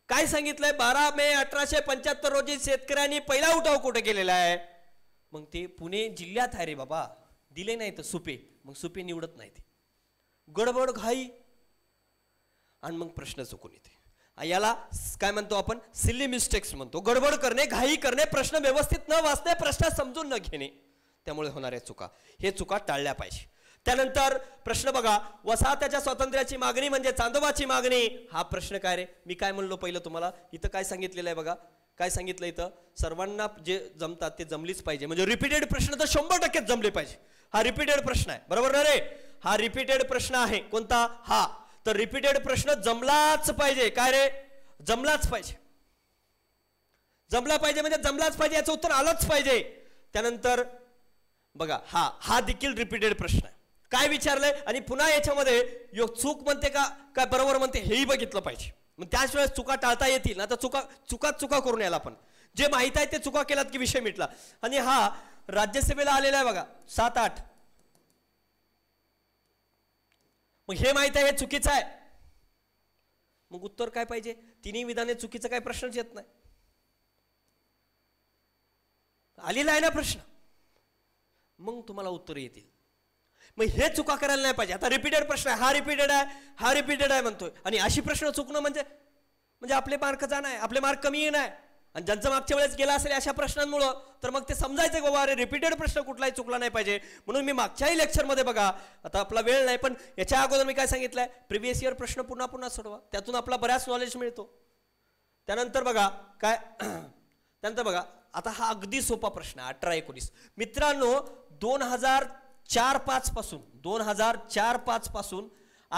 काय सांगितलंय बारा मे अठराशे पंच्याहत्तर रोजी शेतकऱ्यांनी पहिला उठाव कुठे केलेला आहे मग ते पुणे जिल्ह्यात आहे रे बाबा दिले नाही तर सुपे मग सुपे निवडत नाही ते गडबड घाई आणि मग प्रश्न चुकून येते याला काय म्हणतो आपण सिल्ली मिस्टेक्स म्हणतो गडबड करणे घाई करणे प्रश्न व्यवस्थित न वाचणे प्रश्न समजून न घेणे त्यामुळे होणाऱ्या चुका हे चुका टाळल्या पाहिजे त्यानंतर प्रश्न बघा वसाहत्याच्या स्वातंत्र्याची मागणी म्हणजे चांदोबाची मागणी हा प्रश्न काय रे मी काय म्हणलो पहिलं तुम्हाला इथं काय सांगितलेलं आहे बघा काय सांगितलं इथं सर्वांना जे जमतात ते जमलीच पाहिजे म्हणजे रिपीटेड प्रश्न तर शंभर टक्केच जमले पाहिजे हा रिपीटेड प्रश्न आहे बरोबर ना रे हा रिपीटेड प्रश्न आहे कोणता हा तर रिपीटेड प्रश्न जमलाच पाहिजे काय रे जमलाच पाहिजे जमला पाहिजे म्हणजे जमलाच पाहिजे याचं उत्तर आलंच पाहिजे त्यानंतर बघा हा हा देखील रिपीटेड प्रश्न आहे काय विचारलंय आणि पुन्हा याच्यामध्ये यो चूक म्हणते का काय बरोबर म्हणते हेही बघितलं पाहिजे मग वेळेस चुका टाळता येतील तर चुका चुकात चुका करून यायला आपण जे माहीत आहे ते चुका केलात की विषय मिटला आणि हा राज्यसभेला आलेला आहे बघा सात आठ मग हे माहित आहे हे चुकीचं आहे मग उत्तर काय पाहिजे तिन्ही विधाने चुकीचं काय प्रश्नच येत नाही आलेला आहे ना प्रश्न मग तुम्हाला उत्तर येतील मग हे चुका करायला नाही पाहिजे आता रिपीटेड प्रश्न आहे हा रिपीटेड आहे हा रिपीटेड आहे म्हणतोय आणि अशी प्रश्न चुकणं म्हणजे म्हणजे आपले मार्क जाणार आहे आपले मार्क कमी येणार आहे आणि ज्यांचं मागच्या वेळेस गेला असेल अशा प्रश्नांमुळं तर मग ते समजायचं बाबा अरे रिपीटेड प्रश्न कुठलाही चुकला नाही पाहिजे म्हणून मी मागच्याही लेक्चरमध्ये बघा आता आपला वेळ नाही पण याच्या अगोदर मी काय सांगितलंय आहे प्रिव्हियस इयर प्रश्न पुन्हा पुन्हा सोडवा त्यातून आपला बऱ्याच नॉलेज मिळतो त्यानंतर बघा काय त्यानंतर बघा आता हा अगदी सोपा प्रश्न अठरा एकोणीस मित्रांनो दोन हजार चार पाच पासून दोन हजार चार पाच पासून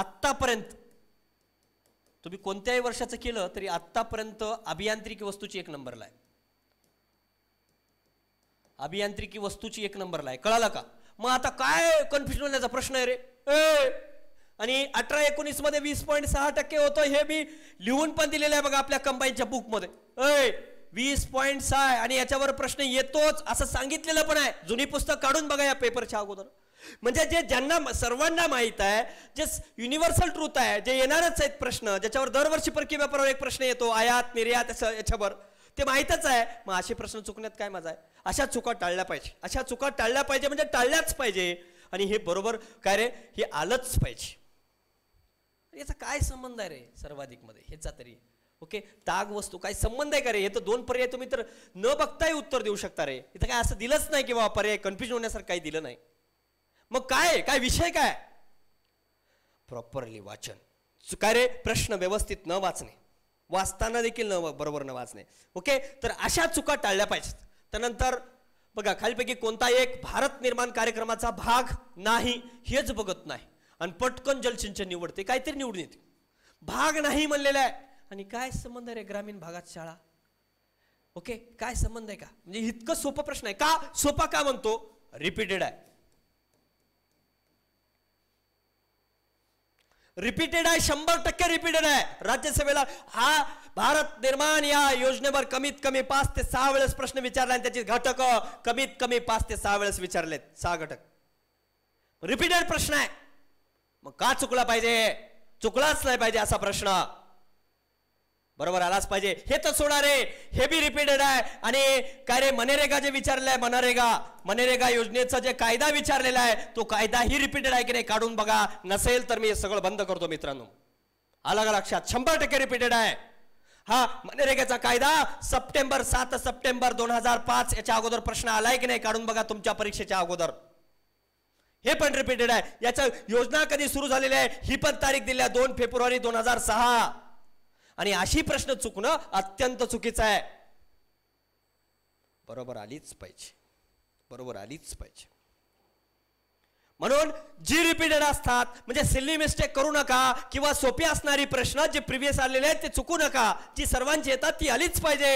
आतापर्यंत तुम्ही कोणत्याही वर्षाचं केलं तरी आतापर्यंत अभियांत्रिकी वस्तूची एक नंबरला आहे अभियांत्रिकी वस्तूची एक नंबरला आहे कळाला का मग आता काय कन्फ्युजन होण्याचा प्रश्न आहे रे ए आणि अठरा एकोणीस मध्ये वीस पॉईंट सहा टक्के होतं हे मी लिहून पण दिलेलं आहे बघा आपल्या कंबाईनच्या बुकमध्ये ए वीस पॉईंट सहा आणि याच्यावर प्रश्न येतोच असं सांगितलेलं पण आहे जुनी पुस्तक काढून बघा या पेपरच्या अगोदर म्हणजे जे ज्यांना सर्वांना माहीत आहे जे युनिव्हर्सल ट्रूथ आहे जे येणारच आहेत प्रश्न ज्याच्यावर दरवर्षी परकी व्यापारावर एक प्रश्न येतो आयात निर्यात असं याच्यावर ते माहीतच आहे मग असे प्रश्न चुकण्यात काय माझा आहे अशा चुका टाळल्या पाहिजे अशा चुका टाळल्या पाहिजे म्हणजे टाळल्याच पाहिजे आणि हे बरोबर काय रे हे आलंच पाहिजे याचा काय संबंध आहे रे सर्वाधिक मध्ये ह्याचा तरी ओके ताग वस्तू काय संबंध आहे का रे हे तर दोन पर्याय तुम्ही तर न बघताही उत्तर देऊ शकता रे इथं काय असं दिलंच नाही किंवा पर्याय कन्फ्युजन होण्यासारखं काही दिलं नाही मग काय काय विषय काय प्रॉपरली वाचन काय रे प्रश्न व्यवस्थित न वाचणे वाचताना देखील न बरोबर न वाचणे ओके तर अशा चुका टाळल्या पाहिजेत त्यानंतर बघा खालीपैकी कोणता एक भारत निर्माण कार्यक्रमाचा भाग नाही हेच बघत नाही आणि पटकन जलसिंचन निवडते काहीतरी निवडून येते भाग नाही म्हणलेला आहे आणि काय संबंध रे ग्रामीण भागात शाळा ओके काय संबंध आहे का म्हणजे इतकं सोपा प्रश्न आहे का सोपा का म्हणतो रिपीटेड आहे रिपीटेड आहे शंभर टक्के रिपीटेड आहे राज्यसभेला हा भारत निर्माण या योजनेवर कमीत कमी पाच ते सहा वेळेस प्रश्न विचारला आणि त्याचे घटक कमीत कमी पाच ते सहा वेळेस विचारलेत सहा घटक रिपीटेड प्रश्न आहे मग का चुकला पाहिजे चुकलाच नाही पाहिजे असा प्रश्न बरोबर आलाच पाहिजे हे तर सोडा रे हे बी रिपीटेड आहे आणि काय रे मनेरेगा जे विचारलं आहे मनरेगा मनेरेगा योजनेचा जे कायदा विचारलेला आहे तो कायदा ही रिपीटेड आहे की नाही काढून बघा नसेल तर मी हे सगळं बंद करतो मित्रांनो आला का लक्षात शंभर टक्के रिपीटेड आहे हा मनरेगाचा कायदा सप्टेंबर सात सप्टेंबर दोन हजार पाच याच्या अगोदर प्रश्न आलाय की नाही काढून बघा तुमच्या परीक्षेच्या अगोदर हे पण रिपीटेड आहे याच्या योजना कधी सुरू झालेली आहे ही पण तारीख दिली आहे दोन फेब्रुवारी दोन हजार सहा आणि अशी प्रश्न चुकणं अत्यंत चुकीचं आहे बरोबर आलीच पाहिजे बरोबर आलीच पाहिजे म्हणून जी रिपीटेड असतात म्हणजे सिल्ली मिस्टेक करू नका किंवा सोपी असणारी प्रश्न जे प्रिव्हियस आलेले आहेत ते चुकू नका जी सर्वांची येतात ती आलीच पाहिजे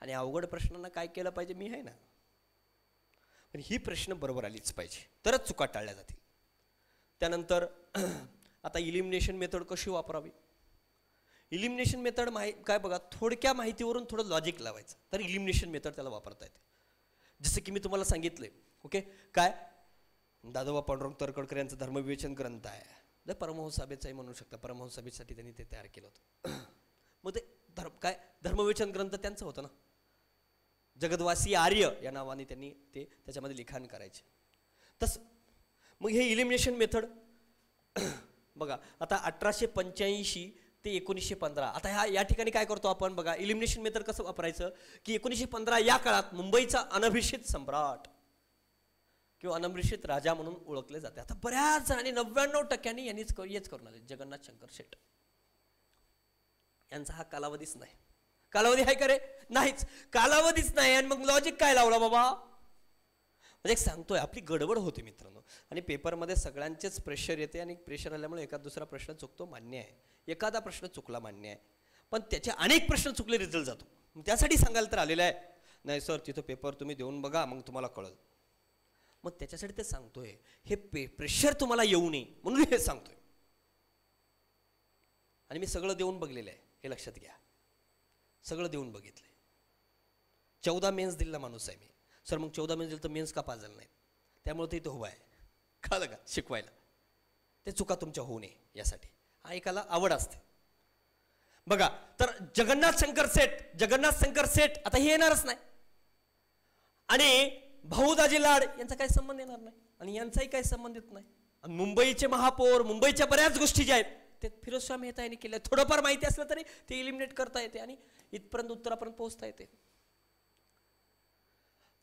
आणि अवघड प्रश्नांना काय केलं पाहिजे मी आहे ना पण ही प्रश्न बरोबर आलीच पाहिजे तरच चुका टाळल्या जातील त्यानंतर आता इलिमिनेशन मेथड कशी वापरावी इलिमिनेशन मेथड माहि काय बघा थोडक्या माहितीवरून थोडं लॉजिक लावायचं तर इलिमिनेशन मेथड त्याला वापरता येते जसं की मी तुम्हाला सांगितलं ओके काय दादोबा पांडुरंग तरकडकर यांचा धर्मविवेचन ग्रंथ आहे जर परमहंस म्हणू शकता परमहंस सभेसाठी त्यांनी ते तयार केलं होतं मग ते धर्म काय धर्मविवेचन ग्रंथ त्यांचं होतं ना जगदवासी आर्य या नावाने त्यांनी ते त्याच्यामध्ये लिखाण करायचे तसं मग हे इलिमिनेशन मेथड बघा आता अठराशे पंच्याऐंशी ते एकोणीसशे पंधरा आता ह्या या ठिकाणी काय करतो आपण बघा इलिमिनेशन मेथड कसं वापरायचं की एकोणीसशे पंधरा या काळात मुंबईचा अनभिषित सम्राट किंवा अनभिषित राजा म्हणून ओळखले जाते आता बऱ्याच जणांनी नव्याण्णव टक्क्यांनी यांनीच हेच करून आले जगन्नाथ शंकर शेट यांचा हा कालावधीच नाही कालावधी आहे का रे नाहीच कालावधीच नाही आणि मग लॉजिक काय लावला बाबा म्हणजे एक सांगतोय आपली गडबड होते मित्रांनो आणि पेपरमध्ये सगळ्यांचेच प्रेशर येते आणि प्रेशर आल्यामुळे एका दुसरा प्रश्न चुकतो मान्य आहे एखादा प्रश्न चुकला मान्य आहे पण त्याचे अनेक प्रश्न चुकले रिझल्ट जातो त्यासाठी सांगायला तर आलेला आहे नाही सर तिथं पेपर तुम्ही देऊन बघा मग तुम्हाला कळल मग त्याच्यासाठी ते सांगतोय हे पे प्रेशर तुम्हाला येऊ नये म्हणून हे सांगतोय आणि मी सगळं देऊन बघलेलं आहे हे लक्षात घ्या सगळं देऊन बघितलं चौदा मेन्स दिलेला माणूस आहे मी सर मग चौदा मेन्स दिलं तर मेन्स का पाजल झालं नाही त्यामुळे ते इथं उभा आहे का शिकवायला ते चुका तुमच्या होऊ नये यासाठी ऐकायला आवड असते बघा तर जगन्नाथ शंकर सेठ जगन्नाथ शंकर सेठ आता हे येणारच नाही आणि भाऊदाजी लाड यांचा काही संबंध येणार नाही आणि यांचाही काही संबंध येत नाही आणि मुंबईचे महापौर मुंबईच्या बऱ्याच गोष्टी ज्या आहेत ते फिरोज स्वामी मेहता यांनी केल्या थोडंफार माहिती असलं तरी ते इलिमिनेट करता येते आणि इथपर्यंत उत्तरापर्यंत पोहोचता येते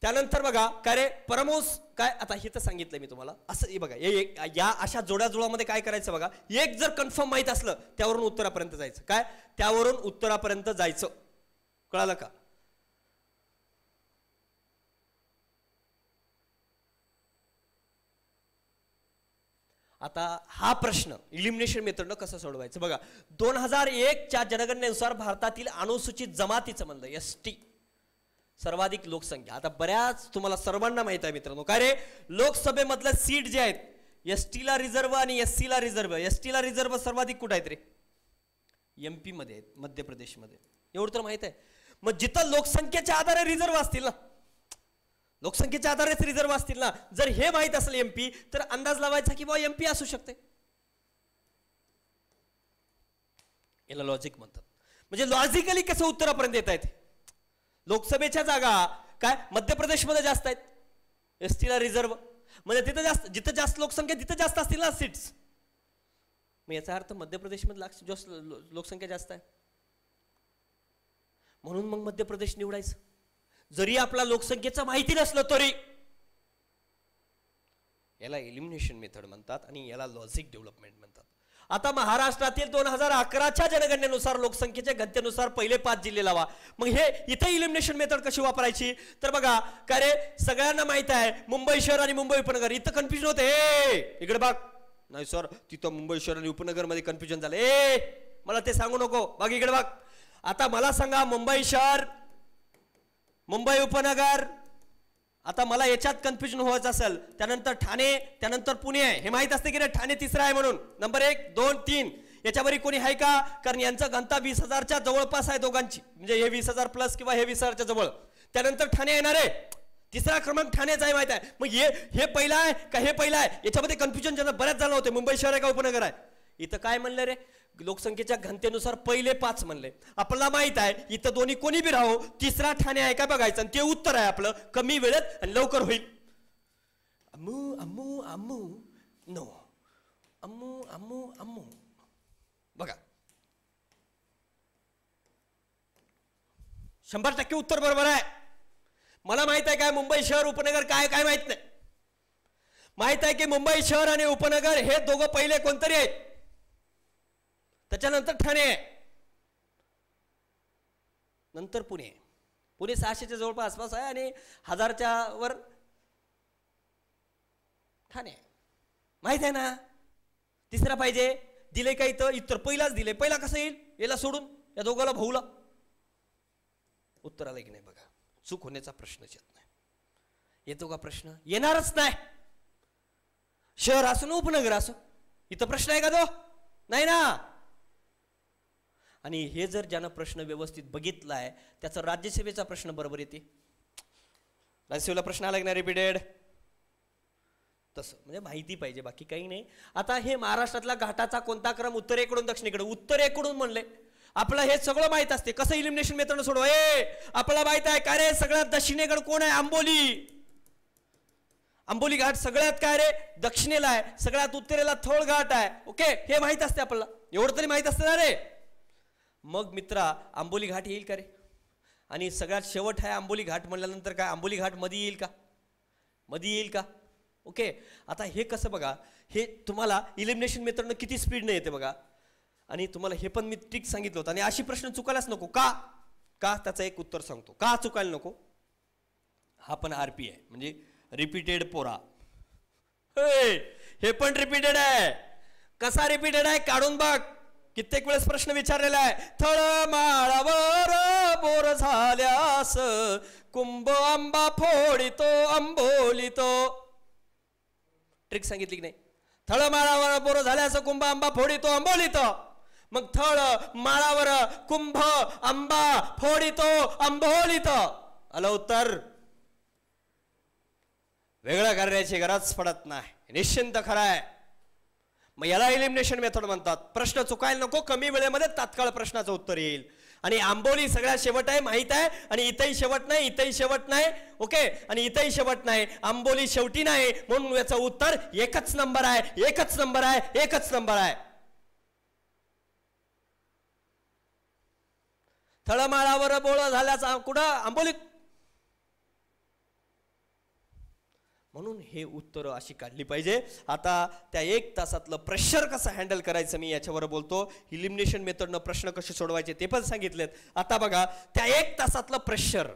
त्यानंतर बघा काय रे परमोस काय आता हे तर सांगितलं मी तुम्हाला असं हे बघा या अशा जोड्या जुळामध्ये काय करायचं बघा एक जर कन्फर्म माहीत असलं त्यावरून उत्तरापर्यंत जायचं काय त्यावरून उत्तरापर्यंत जायचं कळालं का आता हा प्रश्न इलिमिनेशन मेथडनं कसं सोडवायचं बघा दोन हजार एकच्या जनगणनेनुसार भारतातील अनुसूचित जमातीचं म्हणलं एस टी सर्वाधिक लोकसंख्या आता बऱ्याच तुम्हाला सर्वांना माहित आहे मित्रांनो काय रे लोकसभेमधलं सीट जे आहेत एस टीला आणि एस सीला रिझर्व एस टीला रिझर्व्ह सर्वाधिक कुठं आहेत रे एम पीमध्ये आहेत मध्य प्रदेशमध्ये एवढं तर माहित आहे मग जिथं लोकसंख्येच्या आधारे रिझर्व असतील ना लोकसंख्येच्या आधारेच रिझर्व असतील ना जर हे माहीत असेल एम पी तर अंदाज लावायचा की बाबा एम पी असू शकते याला लॉजिक म्हणतात म्हणजे लॉजिकली कसं उत्तरापर्यंत येत आहेत लोकसभेच्या जागा काय मध्य प्रदेशमध्ये जास्त आहेत एस टीला रिझर्व म्हणजे तिथं जास्त जिथं जास्त लोकसंख्या तिथं जास्त असतील ना सीट्स मग याचा अर्थ मध्य प्रदेशमध्ये जास्त लोकसंख्या जास्त आहे म्हणून मग मध्य प्रदेश निवडायचं जरी आपला लोकसंख्येचं माहिती नसलं तरी याला एलिमिनेशन मेथड म्हणतात आणि याला लॉजिक डेव्हलपमेंट म्हणतात आता महाराष्ट्रातील दोन हजार अकराच्या जनगणनेनुसार लोकसंख्येच्या घटनेनुसार पहिले पाच जिल्हे लावा मग हे इथे इलिमिनेशन मेथड कशी वापरायची तर बघा का रे सगळ्यांना माहित आहे मुंबई शहर आणि मुंबई उपनगर इथं कन्फ्युजन होते ए इकडे बघ नाही सर तिथं मुंबई शहर आणि उपनगर मध्ये कन्फ्युजन झालं ए मला ते सांगू नको बघ इकडे बघ आता मला सांगा मुंबई शहर मुंबई उपनगर आता मला याच्यात कन्फ्युजन व्हायचं असेल त्यानंतर ठाणे त्यानंतर पुणे आहे हे माहीत असते की नाही ठाणे तिसरं आहे म्हणून नंबर एक दोन तीन याच्यावर कोणी आहे का कारण यांचा घनता वीस हजारच्या जवळपास आहे दोघांची म्हणजे हे वीस हजार प्लस किंवा हे वीस हजारच्या जवळ त्यानंतर ठाणे येणार आहे तिसरा क्रमांक ठाणेच आहे माहित आहे मग हे हे पहिला आहे का हे पहिला आहे याच्यामध्ये कन्फ्युजन ज्यांना बऱ्याच झालं होते मुंबई शहर आहे का उपनगर आहे इथं काय म्हणलं रे लोकसंख्येच्या घनतेनुसार पहिले पाच म्हणले आपल्याला माहित आहे इथं दोन्ही कोणी बी राहो तिसरा ठाणे आहे का बघायचं आणि ते उत्तर आहे आपलं कमी वेळेत आणि लवकर होईल अमू अमू अमू नो अमू अमू अमू बघा शंभर टक्के उत्तर बरोबर आहे मला माहित आहे काय मुंबई शहर उपनगर काय काय माहित नाही माहित आहे की मुंबई शहर आणि उपनगर हे दोघं पहिले कोणतरी आहेत त्याच्यानंतर ठाणे नंतर पुणे पुणे सहाशेच्या जवळपास आसपास आहे आणि हजारच्या वर ठाणे माहीत आहे ना तिसरा पाहिजे दिले का इथं इतर पहिलाच दिले पहिला कसं येईल याला सोडून या दोघाला भाऊला उत्तर आलं की नाही बघा चूक होण्याचा प्रश्नच येत नाही येतो का प्रश्न येणारच नाही शहर असो ना उपनगर असो इथं प्रश्न आहे का तो नाही ना आणि हे जर ज्यानं प्रश्न व्यवस्थित बघितला आहे त्याचा राज्यसेवेचा प्रश्न बरोबर येते राज्यसेवेला प्रश्न आला की नाही रिपीटेड तसं म्हणजे माहिती पाहिजे बाकी काही नाही आता हे महाराष्ट्रातला घाटाचा कोणता क्रम उत्तरेकडून दक्षिणेकडे उत्तरेकडून म्हणले आपलं हे सगळं माहीत असते कसं इलिमिनेशन मेथड सोडव ए आपल्याला माहित आहे का रे सगळ्यात दक्षिणेकड कोण आहे आंबोली आंबोली घाट सगळ्यात काय रे दक्षिणेला आहे सगळ्यात उत्तरेला थोड घाट आहे ओके हे माहीत असते आपल्याला एवढं तरी माहीत असतं ना रे मग मित्रा आंबोली घाट येईल का रे आणि सगळ्यात शेवट आहे आंबोली घाट म्हटल्यानंतर काय आंबोली घाट मध्ये येईल का मध्ये येईल का ओके आता हे कसं बघा हे तुम्हाला इलिमिनेशन मेथडनं किती स्पीडनं येते बघा आणि तुम्हाला हे पण मी ट्रिक सांगितलं होतं आणि अशी प्रश्न चुकायलाच नको का का त्याचं एक उत्तर सांगतो का चुकायला नको हा पण आर पी आहे म्हणजे रिपीटेड पोरा हे पण रिपीटेड आहे कसा रिपीटेड आहे काढून बघ कित्येक वेळेस प्रश्न विचारलेला आहे थळ माळावर बोर झाल्यास कुंभ आंबा फोडितो आंबोलितो ट्रिक सांगितली की नाही थळ माळावर बोर झाल्यास कुंभ आंबा फोडितो आंबोलितो मग थळ माळावर कुंभ आंबा फोडितो आंबोलित आलं उत्तर वेगळं करण्याची गरज पडत नाही निश्चिंत खरं आहे मग याला एलिमिनेशन मेथड म्हणतात प्रश्न चुकायला नको कमी वेळेमध्ये तात्काळ प्रश्नाचं उत्तर येईल आणि आंबोली सगळ्यात शेवट आहे माहीत आहे आणि इथंही शेवट नाही इथंही शेवट नाही ओके आणि इथंही शेवट नाही आंबोली शेवटी नाही म्हणून याचं उत्तर एकच नंबर आहे एकच नंबर आहे एकच नंबर आहे थळमाळावर बोळ झाल्याचा कुठं आंबोली म्हणून हे उत्तरं अशी काढली पाहिजे आता त्या एक तासातलं प्रेशर कसं हँडल करायचं मी याच्यावर बोलतो इलिमिनेशन मेथडनं प्रश्न कसे सोडवायचे ते पण सांगितलेत आता बघा त्या एक तासातलं प्रेशर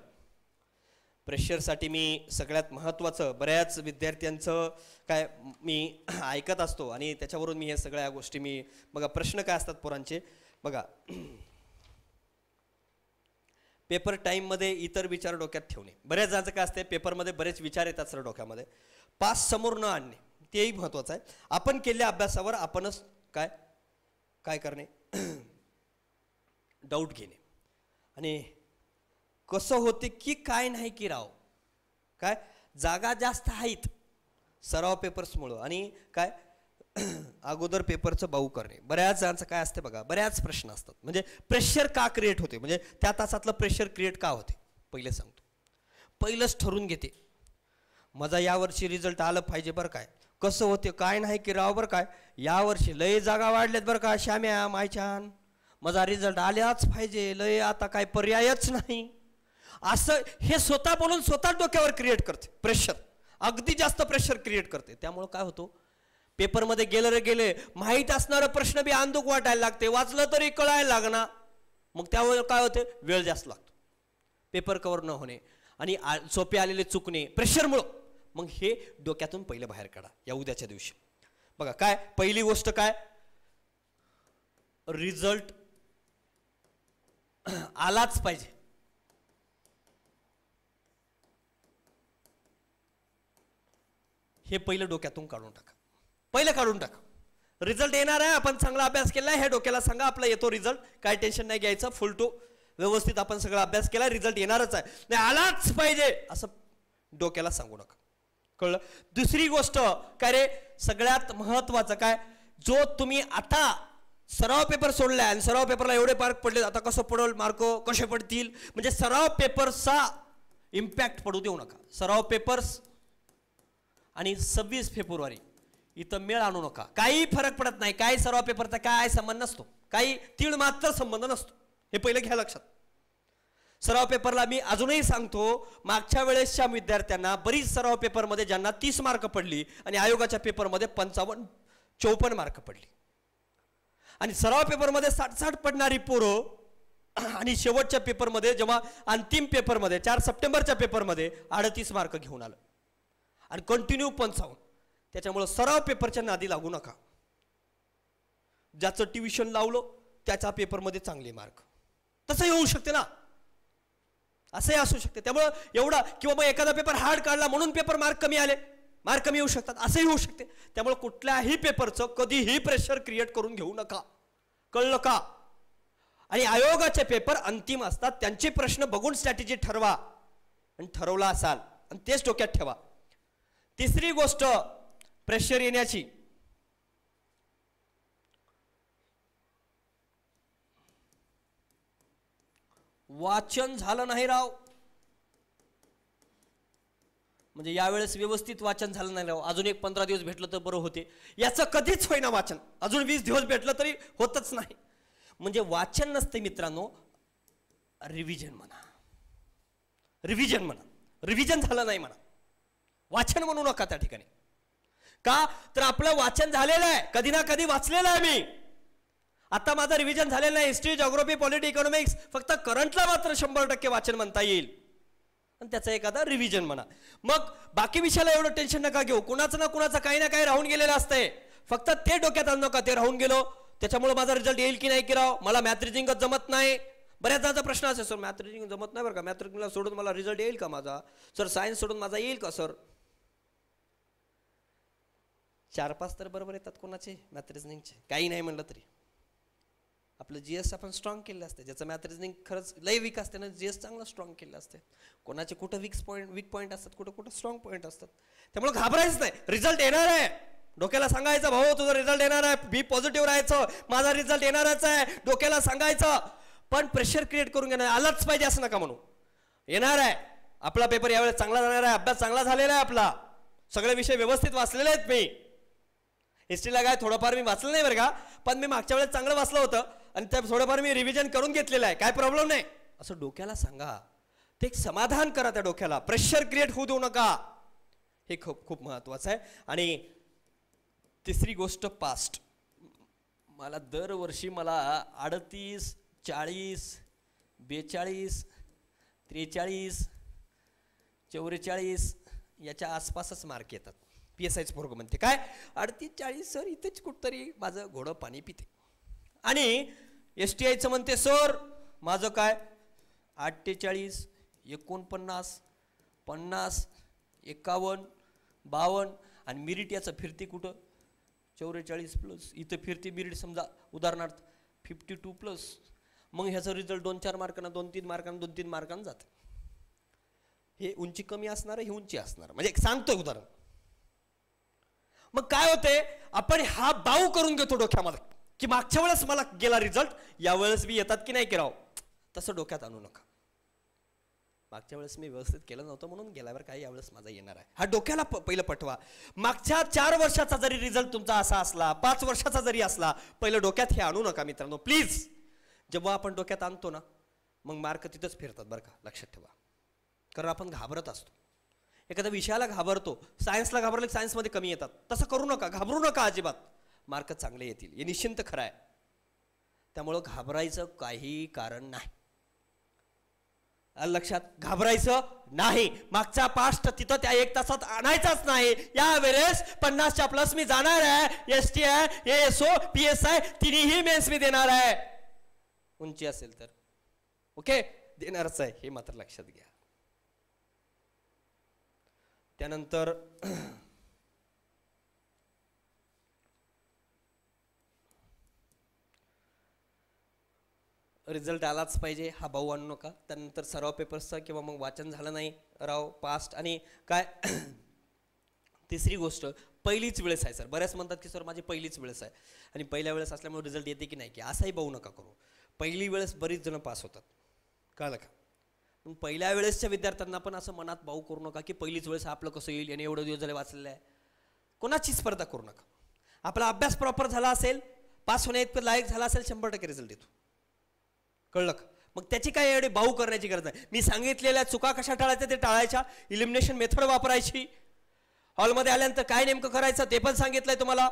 प्रेशरसाठी मी सगळ्यात महत्त्वाचं बऱ्याच विद्यार्थ्यांचं काय मी ऐकत असतो आणि त्याच्यावरून मी हे सगळ्या गोष्टी मी बघा प्रश्न काय असतात पोरांचे बघा पेपर टाईममध्ये इतर विचार डोक्यात ठेवणे बऱ्याच जणांचं काय असते पेपरमध्ये बरेच विचार येतात सर डोक्यामध्ये पास समोर न आणणे तेही महत्त्वाचं आहे आपण केलेल्या अभ्यासावर आपणच काय काय करणे डाऊट घेणे आणि कसं होते की काय नाही की राव काय जागा जास्त आहेत सराव पेपर्समुळं आणि काय अगोदर पेपरचं बाऊ करणे बऱ्याच जणांचं काय असते बघा बऱ्याच प्रश्न असतात म्हणजे प्रेशर का क्रिएट होते म्हणजे त्या तासातलं प्रेशर क्रिएट का होते पहिले सांगतो पहिलंच ठरून घेते माझा यावर्षी रिझल्ट आलं पाहिजे बरं काय कसं होते काय नाही की राव बरं काय यावर्षी लय जागा वाढल्यात बरं का श्याम्या मायछान माझा रिझल्ट आल्याच पाहिजे लय आता काय पर्यायच नाही असं हे स्वतः बोलून स्वतः डोक्यावर क्रिएट करते प्रेशर अगदी जास्त प्रेशर क्रिएट करते त्यामुळं काय होतो पेपरमध्ये गेलं रे गेले माहीत असणारा प्रश्न बी आंदूक वाटायला लागते वाचलं तरी कळायला लागणार मग त्यामुळे काय होते वेळ जास्त लागतो पेपर कवर न होणे आणि सोपे आलेले चुकणे प्रेशरमुळं मग हे डोक्यातून पहिले बाहेर काढा या उद्याच्या दिवशी बघा काय पहिली गोष्ट काय रिझल्ट आलाच पाहिजे हे पहिलं डोक्यातून काढून टाका पहिलं काढून टाका रिझल्ट येणार आहे आपण चांगला अभ्यास केला आहे हे डोक्याला सांगा आपला येतो रिझल्ट काय टेन्शन नाही घ्यायचं फुल टू व्यवस्थित आपण सगळा अभ्यास केला रिझल्ट येणारच आहे नाही आलाच पाहिजे असं डोक्याला सांगू नका कळलं दुसरी गोष्ट काय रे सगळ्यात महत्वाचं काय जो तुम्ही आता सराव पेपर सोडला आणि सराव पेपरला एवढे मार्क पडले आता कसं पडल मार्क कसे पडतील म्हणजे सराव पेपरचा इम्पॅक्ट पडू देऊ नका सराव पेपर्स आणि सव्वीस फेब्रुवारी इथं मेळ आणू नका काही फरक पडत नाही काय सर्व पेपरचा काय संबंध नसतो काही तीळ मात्र संबंध नसतो हे पहिलं घ्या लक्षात सराव पेपरला मी अजूनही सांगतो मागच्या वेळेसच्या विद्यार्थ्यांना बरीच सराव पेपरमध्ये ज्यांना तीस मार्क पडली आणि आयोगाच्या पेपरमध्ये पंचावन्न चौपन्न मार्क पडली आणि सराव पेपरमध्ये साठसाठ पडणारी पोरं आणि शेवटच्या पेपरमध्ये जेव्हा अंतिम पेपरमध्ये चार सप्टेंबरच्या पेपरमध्ये अडतीस मार्क घेऊन आलं आणि कंटिन्यू पंचावन्न त्याच्यामुळं सराव पेपरच्या नादी लागू नका ज्याचं ट्युशन लावलं त्याचा पेपरमध्ये चांगले मार्क तसंही होऊ शकते ना असंही असू शकते त्यामुळं एवढा किंवा मग एखादा पेपर हार्ड काढला म्हणून पेपर मार्क कमी आले मार्क कमी येऊ शकतात असंही होऊ शकते त्यामुळे कुठल्याही पेपरचं कधीही प्रेशर क्रिएट करून घेऊ नका कळलं का आणि आयोगाचे पेपर अंतिम असतात त्यांचे प्रश्न बघून स्ट्रॅटेजी ठरवा आणि ठरवला असाल आणि तेच डोक्यात ठेवा तिसरी गोष्ट प्रेशर येण्याची वाचन झालं नाही राव म्हणजे यावेळेस व्यवस्थित वाचन झालं नाही राव अजून एक पंधरा दिवस भेटलं तर बरं होते याचं कधीच होईना वाचन अजून वीस दिवस भेटलं तरी होतच नाही म्हणजे वाचन नसते मित्रांनो रिव्हिजन म्हणा रिव्हिजन म्हणा रिव्हिजन झालं नाही म्हणा वाचन म्हणू नका त्या ठिकाणी का तर आपलं वाचन झालेलं आहे कधी ना कधी वाचलेलं आहे मी आता माझं रिव्हिजन झालेलं नाही हिस्ट्री जॉग्रफी पॉलिटी इकॉनॉमिक्स फक्त करंटला मात्र शंभर टक्के वाचन म्हणता येईल आणि त्याचं एखादा रिव्हिजन म्हणा मग बाकी विषयाला एवढं टेन्शन नका घेऊ कुणाचं ना कुणाचं काही ना काही राहून गेलेलं असतंय फक्त ते डोक्यात आणू नका ते राहून गेलो त्याच्यामुळे माझा रिझल्ट येईल की नाही की राव मला मॅथ जमत नाही बऱ्याच प्रश्न असेल सर मॅथ्रिजिंग जमत नाही बरं का मॅथ्रिजिंगला सोडून मला रिझल्ट येईल का माझा सर सायन्स सोडून माझा येईल का सर चार पाच तर बरोबर येतात कोणाचे मॅथ काही नाही म्हणलं तरी आपलं जी एस आपण स्ट्रॉंग केलं असते ज्याचं मॅथ खरंच लय वीक असते ना जी एस चांगलं स्ट्रॉंग केलं असते कोणाचे कुठं वीक पॉईंट वीक पॉईंट असतात कुठं कुठं स्ट्रॉंग पॉईंट असतात त्यामुळे घाबरायचं नाही रिझल्ट येणार आहे डोक्याला सांगायचं भाऊ तुझा रिझल्ट येणार आहे बी पॉझिटिव्ह राहायचं माझा रिझल्ट येणारच आहे डोक्याला सांगायचं पण प्रेशर क्रिएट करून घेणार आलाच पाहिजे असं नका म्हणू येणार आहे आपला पेपर यावेळेस चांगला जाणार आहे अभ्यास चांगला झालेला आहे आपला सगळे विषय व्यवस्थित वाचलेले आहेत मी हिस्ट्रीला काय थोडंफार मी वाचलं नाही बरं का पण मी मागच्या वेळेस चांगलं वाचलं होतं आणि त्या थोडंफार मी रिव्हिजन करून घेतलेलं आहे काय प्रॉब्लेम नाही असं डोक्याला सांगा ते एक समाधान करा त्या डोक्याला प्रेशर क्रिएट होऊ देऊ नका हे खूप खूप महत्त्वाचं आहे आणि तिसरी गोष्ट पास्ट मला दरवर्षी मला अडतीस चाळीस बेचाळीस त्रेचाळीस चौवेचाळीस याच्या आसपासच मार्क येतात पी एस आयचं पोरगं म्हणते काय अडतीस चाळीस सर इथेच कुठंतरी माझं घोडं पाणी पिते आणि एस टी आयचं म्हणते सर माझं काय अठ्ठेचाळीस एकोणपन्नास पन्नास एकावन्न बावन्न आणि मिरिट याचं फिरते कुठं चौवेचाळीस प्लस इथं फिरती मिरिट समजा उदाहरणार्थ फिफ्टी टू प्लस मग ह्याचं रिझल्ट दोन चार मार्कांना दोन तीन मार्कांना दोन तीन मार्कांना जातं हे उंची कमी असणार हे उंची असणार म्हणजे एक सांगतोय उदाहरण मग काय होते आपण हा बाऊ करून घेतो डोक्यामध्ये की मागच्या वेळेस मला गेला रिझल्ट यावेळेस मी येतात की नाही करावं तसं डोक्यात आणू नका मागच्या वेळेस मी व्यवस्थित केलं नव्हतं म्हणून गेल्यावर काही यावेळेस माझा येणार आहे हा डोक्याला पहिलं पटवा मागच्या चार वर्षाचा जरी रिझल्ट तुमचा असा असला पाच वर्षाचा जरी असला पहिलं डोक्यात हे आणू नका मित्रांनो प्लीज जेव्हा आपण डोक्यात आणतो ना मग मार्क तिथंच फिरतात बरं का लक्षात ठेवा कारण आपण घाबरत असतो एखाद्या विषयाला घाबरतो सायन्सला घाबरले सायन्समध्ये कमी येतात तसं करू नका घाबरू नका अजिबात मार्क चांगले येतील हे निश्चिंत खरं आहे त्यामुळं घाबरायचं काही कारण नाही लक्षात घाबरायचं नाही मागचा पास्ट तिथं त्या एक तासात आणायचाच नाही या वेळेस पन्नासच्या प्लस मी जाणार आहे एस टी आहे S O P S I तिन्हीही मेन्स मी देणार आहे उंची असेल तर ओके देणारच आहे हे मात्र लक्षात घ्या त्यानंतर रिझल्ट आलाच पाहिजे हा भाऊ आणू नका त्यानंतर सर्व पेपर्सचा किंवा मग वाचन झालं नाही राव पास्ट आणि काय तिसरी गोष्ट पहिलीच वेळेस आहे सर बऱ्याच म्हणतात की सर माझी पहिलीच वेळेस आहे आणि पहिल्या वेळेस असल्यामुळे रिझल्ट येते की नाही की असाही भाऊ नका करू पहिली वेळेस बरीच जण पास होतात कळलं का पण पहिल्या वेळेसच्या विद्यार्थ्यांना पण असं मनात भाऊ करू नका की पहिलीच वेळेस आपलं कसं येईल याने एवढं दिवस झाले वाचलेलं आहे कोणाची स्पर्धा करू नका आपला अभ्यास प्रॉपर झाला असेल पास होण्या इतकं लायक झाला असेल शंभर टक्के रिझल्ट देतो कळलं का मग त्याची काय एवढी भाऊ करण्याची गरज नाही मी सांगितलेल्या चुका कशा टाळायच्या ते टाळायच्या इलिमिनेशन मेथड वापरायची हॉलमध्ये आल्यानंतर काय नेमकं करायचं ते पण सांगितलंय तुम्हाला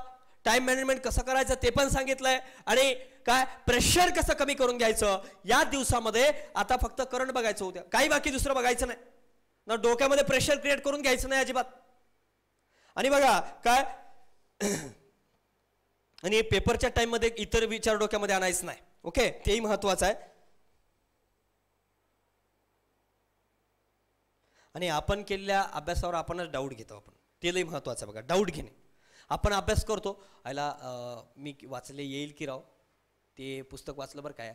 टाइम मॅनेजमेंट कसं करायचं ते पण सांगितलंय आणि काय प्रेशर कसं कमी करून घ्यायचं या दिवसामध्ये आता फक्त करंट बघायचं होतं काही बाकी दुसरं बघायचं नाही ना डोक्यामध्ये प्रेशर क्रिएट करून घ्यायचं नाही अजिबात आणि बघा काय आणि पेपरच्या टाईममध्ये इतर विचार डोक्यामध्ये आणायचं नाही ओके तेही महत्वाचं आहे आणि आपण केलेल्या अभ्यासावर आपणच डाऊट घेतो आपण ते लय महत्वाचं आहे बघा डाऊट घेणे आपण अभ्यास करतो याला मी वाचले येईल की राव ते पुस्तक वाचलं बरं काय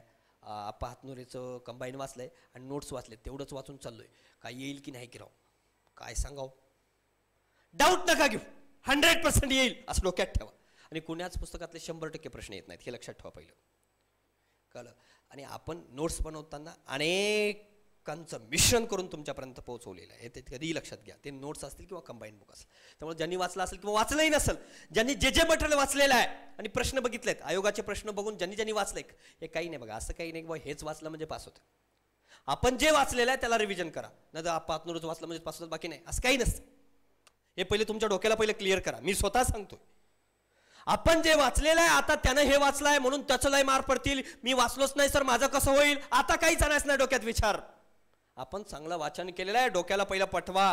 आपा हातनुरेचं कंबाईन वाचलं आहे आणि नोट्स वाचले तेवढंच वाचून चाललो आहे काय येईल की नाही की राव काय सांगाव डाऊट नका घेऊ हंड्रेड पर्सेंट येईल असं डोक्यात ठेवा आणि कुण्याच पुस्तकातले शंभर टक्के प्रश्न येत नाहीत हे लक्षात ठेवा पहिलं कळलं आणि आपण नोट्स बनवताना अनेक कांचं मिश्रण करून तुमच्यापर्यंत पोहोचवलेलं आहे ते कधीही लक्षात घ्या ते नोट्स असतील किंवा कंबाईंड बुक असेल त्यामुळे ज्यांनी वाचलं असेल किंवा वाचलंही नसेल ज्यांनी जे जे मटेरियल वाचलेलं आहे आणि प्रश्न बघितले आहेत आयोगाचे प्रश्न बघून ज्यांनी ज्यांनी वाचले हे काही नाही बघा असं काही नाही बाबा हेच वाचलं म्हणजे पास होतं आपण जे वाचलेलं आहे त्याला रिव्हिजन करा नाही तर रोज वाचलं म्हणजे पास होतात बाकी नाही असं काही नसतं हे पहिले तुमच्या डोक्याला पहिले क्लिअर करा मी स्वतः सांगतोय आपण जे वाचलेलं आहे आता त्यानं हे वाचलंय म्हणून त्याचं लय मार पडतील मी वाचलोच नाही सर माझं कसं होईल आता काही जाण्यास नाही डोक्यात विचार आपण चांगलं वाचन केलेलं आहे डोक्याला पहिला पटवा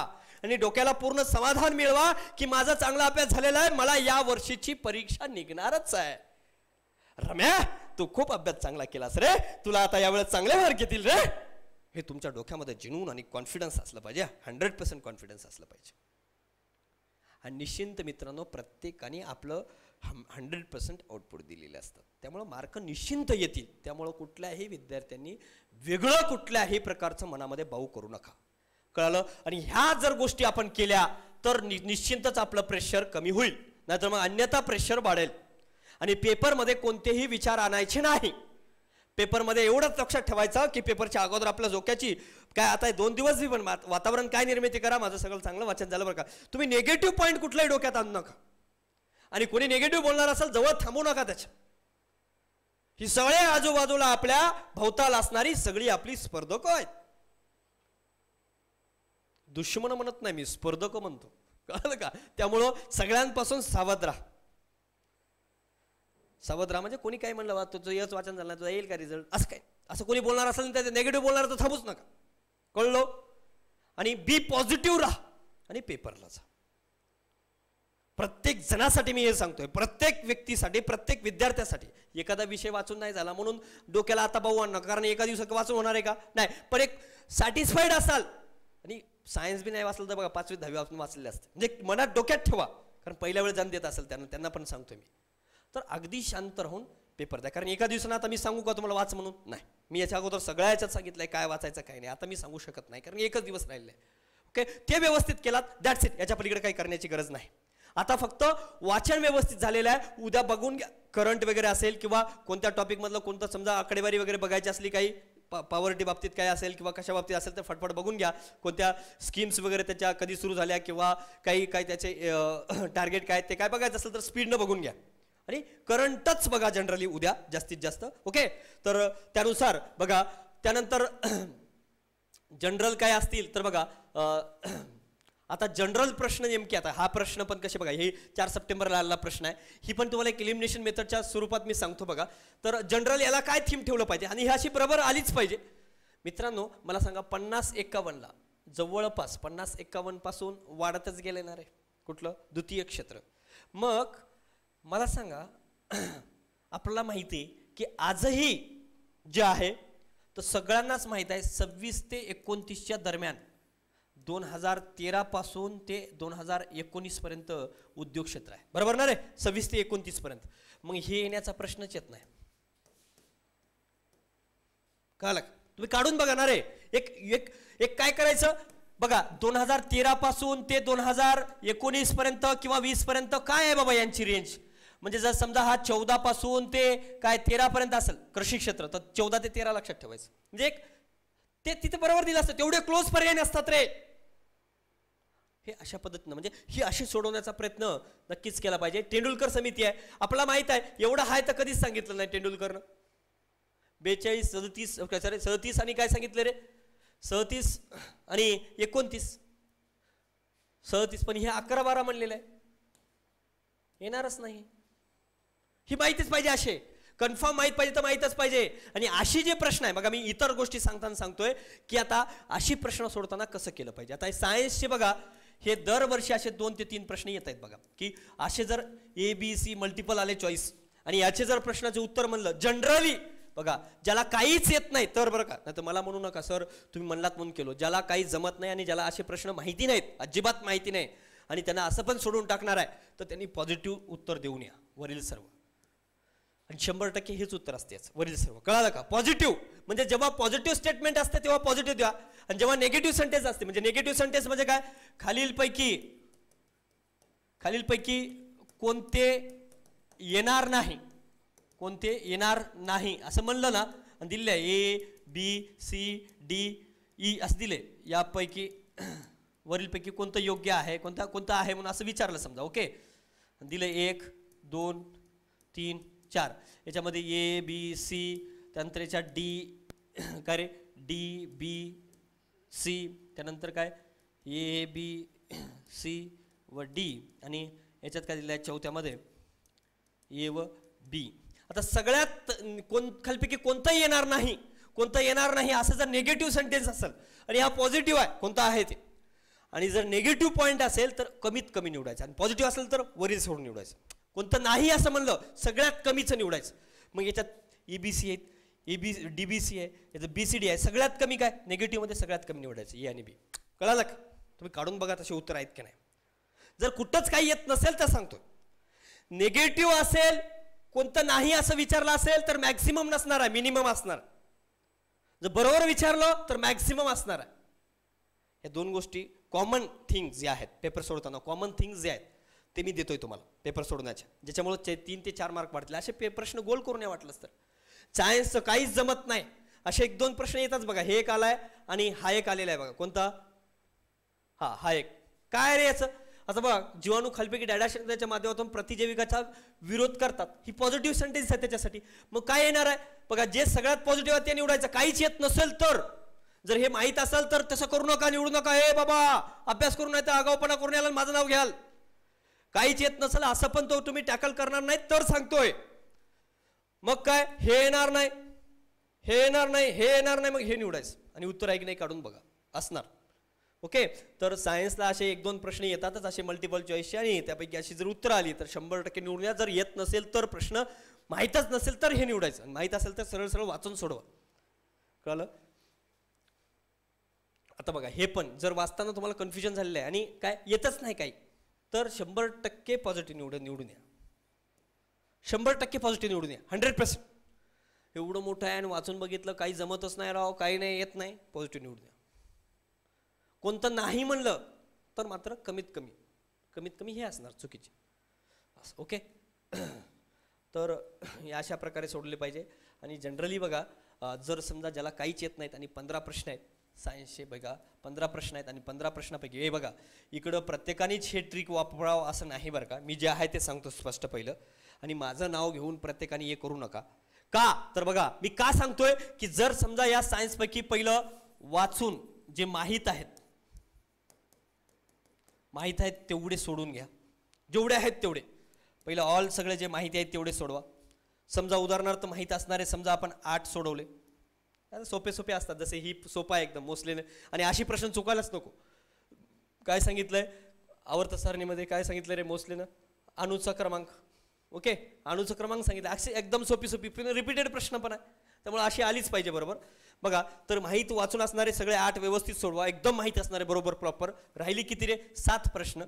आणि डोक्याला पूर्ण समाधान मिळवा की माझा चांगला अभ्यास झालेला आहे मला या वर्षीची परीक्षा निघणारच आहे रम्या तू खूप अभ्यास चांगला केलास रे तुला आता यावेळेस चांगले मार्क येतील रे हे तुमच्या डोक्यामध्ये जिनून आणि कॉन्फिडन्स असलं पाहिजे हंड्रेड पर्सेंट कॉन्फिडन्स असलं पाहिजे आणि निश्चिंत मित्रांनो प्रत्येकाने आपलं हंड्रेड पर्सेंट आउटपुट दिलेले असतात त्यामुळं मार्क निश्चिंत येतील त्यामुळं कुठल्याही विद्यार्थ्यांनी वेगळं कुठल्याही प्रकारचं मनामध्ये भाऊ करू नका कळालं आणि ह्या जर गोष्टी आपण केल्या तर निश्चिंतच आपलं प्रेशर कमी होईल नाहीतर मग अन्यथा प्रेशर वाढेल आणि पेपरमध्ये कोणतेही विचार आणायचे नाही पेपरमध्ये एवढंच लक्षात ठेवायचं की पेपरच्या अगोदर आपल्या झोक्याची काय आता दोन दिवस पण वातावरण काय निर्मिती करा माझं सगळं चांगलं वाचन झालं बरं का तुम्ही नेगेटिव्ह पॉईंट कुठल्याही डोक्यात आणू नका आणि कोणी निगेटिव्ह बोलणार असेल जवळ थांबू नका त्याच्या ही सगळे आजूबाजूला आपल्या भोवताल असणारी सगळी आपली स्पर्धक आहेत दुश्मन म्हणत नाही मी स्पर्धक म्हणतो कळलं का त्यामुळं सगळ्यांपासून सावध राहा सावध राहा म्हणजे कोणी काय म्हणलं वा तुझं यच वाचन झालं तुझा येईल का रिझल्ट असं काय असं कोणी बोलणार असेल तर नेगेटिव्ह बोलणार तर थांबूच नका कळलो आणि बी पॉझिटिव्ह राहा आणि पेपरला जा प्रत्येक जणासाठी मी हे सांगतोय प्रत्येक व्यक्तीसाठी प्रत्येक विद्यार्थ्यासाठी एखादा विषय वाचून नाही झाला म्हणून डोक्याला आता भाऊ आणणं कारण एका दिवसात वाचून होणार आहे का नाही पण एक सॅटिस्फाईड असाल आणि सायन्स बी नाही वाचलं तर बघा पाचवी दहावी वाचून वाचलेले असते म्हणजे मनात डोक्यात ठेवा कारण पहिल्या वेळ जाण देत असेल त्यांना त्यांना पण सांगतोय मी तर अगदी शांत राहून पेपर द्या कारण एका दिवसानं आता मी सांगू का तुम्हाला वाच म्हणून नाही मी याच्या अगोदर सगळ्या याच्यात सांगितलंय काय वाचायचं काय नाही आता मी सांगू शकत नाही कारण एकच दिवस राहिले ओके ते व्यवस्थित केलात दॅट्स इट याच्या पलीकडे काही करण्याची गरज नाही आता फक्त वाचन व्यवस्थित झालेलं आहे उद्या बघून घ्या करंट वगैरे असेल किंवा कोणत्या टॉपिकमधलं कोणतं समजा आकडेवारी वगैरे बघायची असली काही पॉवर्टी बाबतीत काय असेल किंवा कशा बाबतीत असेल तर फटफट बघून घ्या कोणत्या स्कीम्स वगैरे त्याच्या कधी सुरू झाल्या किंवा काही काय त्याचे टार्गेट काय ते काय बघायचं असेल तर स्पीडनं बघून घ्या आणि करंटच बघा जनरली उद्या जास्तीत जास्त ओके तर त्यानुसार बघा त्यानंतर जनरल काय असतील तर बघा आता जनरल प्रश्न नेमके आता हा प्रश्न पण कसे बघा हे चार सप्टेंबरला आलेला प्रश्न आहे ही पण तुम्हाला एक एलिमिनेशन मेथडच्या स्वरूपात मी सांगतो बघा तर जनरल याला काय थीम ठेवलं पाहिजे आणि ही अशी बरोबर आलीच पाहिजे मित्रांनो मला सांगा पन्नास एक्कावन्नला जवळपास पन्नास पासून वाढतच गेले ना रे कुठलं द्वितीय क्षेत्र मग मला सांगा आपल्याला माहिती आहे की आजही जे आहे तर सगळ्यांनाच माहीत आहे सव्वीस ते एकोणतीसच्या दरम्यान दोन हजार तेरापासून ते दोन हजार एकोणीसपर्यंत उद्योग क्षेत्र आहे बरोबर ना रे सव्वीस ते एकोणतीसपर्यंत मग हे येण्याचा प्रश्नच येत नाही का तुम्ही काढून बघा ना रे एक एक एक काय करायचं बघा दोन हजार तेरापासून ते दोन हजार एकोणीसपर्यंत किंवा वीसपर्यंत काय आहे बाबा यांची रेंज म्हणजे जर समजा हा चौदापासून ते काय तेरापर्यंत असेल कृषी क्षेत्र तर चौदा ते तेरा लक्षात ठेवायचं म्हणजे एक ते तिथे बरोबर दिलं असतं तेवढे क्लोज पर्याय नसतात रे हे अशा पद्धतीनं म्हणजे ही अशी सोडवण्याचा प्रयत्न नक्कीच केला पाहिजे तेंडुलकर समिती आहे आपल्याला माहीत आहे एवढं आहे तर कधीच सांगितलं नाही तेंडुलकरनं बेचाळीस सदतीस सॉरी सदतीस आणि काय सांगितलं रे सदतीस आणि एकोणतीस सहतीस पण हे अकरा बारा म्हणलेलं आहे येणारच नाही ही माहितीच पाहिजे असे कन्फर्म माहीत पाहिजे तर माहीतच पाहिजे आणि अशी जे प्रश्न आहे बघा मी इतर गोष्टी सांगताना सांगतोय की आता अशी प्रश्न सोडताना कसं केलं पाहिजे आता सायन्सचे बघा हे दरवर्षी असे दोन ते तीन प्रश्न येत आहेत बघा की असे जर ए बी सी मल्टिपल आले चॉईस आणि याचे जर प्रश्नाचे उत्तर म्हणलं जनरली बघा ज्याला काहीच येत नाही तर बरं का नाही तर मला म्हणू नका सर तुम्ही म्हणलात म्हणून केलो ज्याला काही जमत नाही आणि ज्याला असे प्रश्न माहिती नाहीत अजिबात माहिती नाही आणि त्यांना असं पण सोडून टाकणार आहे तर त्यांनी पॉझिटिव्ह उत्तर देऊन या वरील सर्व आणि शंभर टक्के हेच उत्तर असतेच वरील सर्व कळालं का पॉझिटिव्ह म्हणजे जेव्हा पॉझिटिव्ह स्टेटमेंट असते तेव्हा पॉझिटिव्ह द्या आणि जेव्हा नेगेटिव्ह सेंटेन्स असते म्हणजे नेगेटिव्ह सेंटेन्स म्हणजे काय खालीलपैकी खालीलपैकी कोणते येणार नाही कोणते येणार नाही असं म्हणलं ना आणि दिले A B C D E असं दिले यापैकी वरीलपैकी कोणतं योग्य आहे कोणता कोणतं आहे म्हणून असं विचारलं समजा ओके दिलं एक दोन तीन चार याच्यामध्ये ए बी सी त्यानंतर याच्यात डी काय रे डी बी सी त्यानंतर काय ए बी सी व डी आणि याच्यात काय दिलं आहे चौथ्यामध्ये ए व बी आता सगळ्यात कोण खालपैकी कोणताही येणार नाही कोणता येणार नाही असं जर नेगेटिव्ह सेंटेन्स असेल आणि हा पॉझिटिव्ह आहे कोणता आहे ते आणि जर नेगेटिव्ह पॉईंट असेल तर कमीत कमी निवडायचं आणि पॉझिटिव्ह असेल तर वरील सोडून निवडायचं कोणतं नाही असं म्हणलं सगळ्यात कमीचं निवडायचं मग याच्यात ए बी सी आहेत A B D B C आहे याचं बी सी डी आहे सगळ्यात कमी काय निगेटिव्हमध्ये सगळ्यात कमी निवडायचं ए e आणि बी कळालं का तुम्ही काढून बघा तसे उत्तर आहेत की नाही जर कुठंच काही येत नसेल तर सांगतो निगेटिव्ह असेल कोणतं नाही असं विचारलं असेल तर मॅक्झिमम नसणार आहे मिनिमम असणार जर बरोबर विचारलं तर मॅक्सिमम असणार आहे या दोन गोष्टी कॉमन थिंग जे आहेत पेपर सोडवताना कॉमन थिंग्स जे आहेत ते मी देतोय तुम्हाला पेपर सोडवण्याच्या ज्याच्यामुळे तीन ते चार मार्क वाटले असे पे प्रश्न गोल करून वाटलं वाटलं तर सायन्सचं काहीच जमत नाही असे एक दोन प्रश्न येतात बघा हे एक आलाय आणि हा एक आलेला आहे बघा कोणता हा हा एक काय रे याचं आता बघा जीवाणू खालपैकी शब्दाच्या माध्यमातून प्रतिजैविकाचा विरोध करतात ही पॉझिटिव्ह सेंटेन्स आहे त्याच्यासाठी मग काय येणार आहे बघा जे सगळ्यात पॉझिटिव्ह आहे ते निवडायचं काहीच येत नसेल तर जर हे माहीत असेल तर तसं करू नका निवडू नका हे बाबा अभ्यास करू नाही तर आगाऊपणा करून यायला माझं नाव घ्याल काहीच येत नसेल असं पण तो तुम्ही टॅकल करणार नाही तर सांगतोय मग काय हे येणार नाही हे येणार नाही हे येणार नाही मग हे निवडायचं आणि उत्तर ऐक नाही काढून बघा असणार ओके तर सायन्सला असे एक दोन प्रश्न येतातच असे मल्टिपल चॉईसचे आणि त्यापैकी अशी जर उत्तर आली तर शंभर टक्के निवडण्या जर येत नसेल तर प्रश्न माहीतच नसेल तर हे निवडायचं आणि माहीत असेल तर सरळ सरळ वाचून सोडवा कळलं आता बघा हे पण जर वाचताना तुम्हाला कन्फ्युजन झालेलं आहे आणि काय येतच नाही काही तर शंभर टक्के पॉझिटिव्ह निवड निवडून या शंभर टक्के पॉझिटिव्ह निवडून या हंड्रेड पर्सेंट एवढं मोठं आहे आणि वाचून बघितलं काही जमतच नाही राव काही नाही येत नाही पॉझिटिव्ह निवडून या कोणतं नाही म्हणलं तर मात्र कमीत कमी कमीत कमी हे असणार चुकीचे असं ओके तर या अशा प्रकारे सोडले पाहिजे आणि जनरली बघा जर समजा ज्याला काहीच येत नाहीत आणि पंधरा प्रश्न आहेत सायन्सचे बघा पंधरा प्रश्न आहेत आणि पंधरा प्रश्नापैकी हे बघा इकडं प्रत्येकानेच हे ट्रिक वापरावं असं नाही बरं का मी जे आहे ते सांगतो स्पष्ट पहिलं आणि माझं नाव घेऊन प्रत्येकाने हे करू नका का तर बघा मी का सांगतोय की जर समजा या सायन्सपैकी पहिलं वाचून जे माहीत आहेत माहीत आहेत तेवढे सोडून घ्या जेवढे आहेत तेवढे पहिलं ऑल सगळे जे माहिती आहेत तेवढे सोडवा समजा उदाहरणार्थ माहीत असणारे समजा आपण आठ सोडवले सोपे सोपे असतात जसे ही सोपा आहे एकदम मोस्टली आणि अशी प्रश्न चुकायलाच नको काय सांगितलंय आवर्त सारणीमध्ये काय सांगितलं रे मोस्टली ना क्रमांक ओके अणुचा क्रमांक सांगितलं असे एकदम सोपी सोपी रिपीटेड प्रश्न पण आहे त्यामुळे अशी आलीच पाहिजे बरोबर बघा तर माहीत वाचून असणारे सगळे आठ व्यवस्थित सोडवा एकदम माहीत असणारे बरोबर प्रॉपर राहिली किती रे सात प्रश्न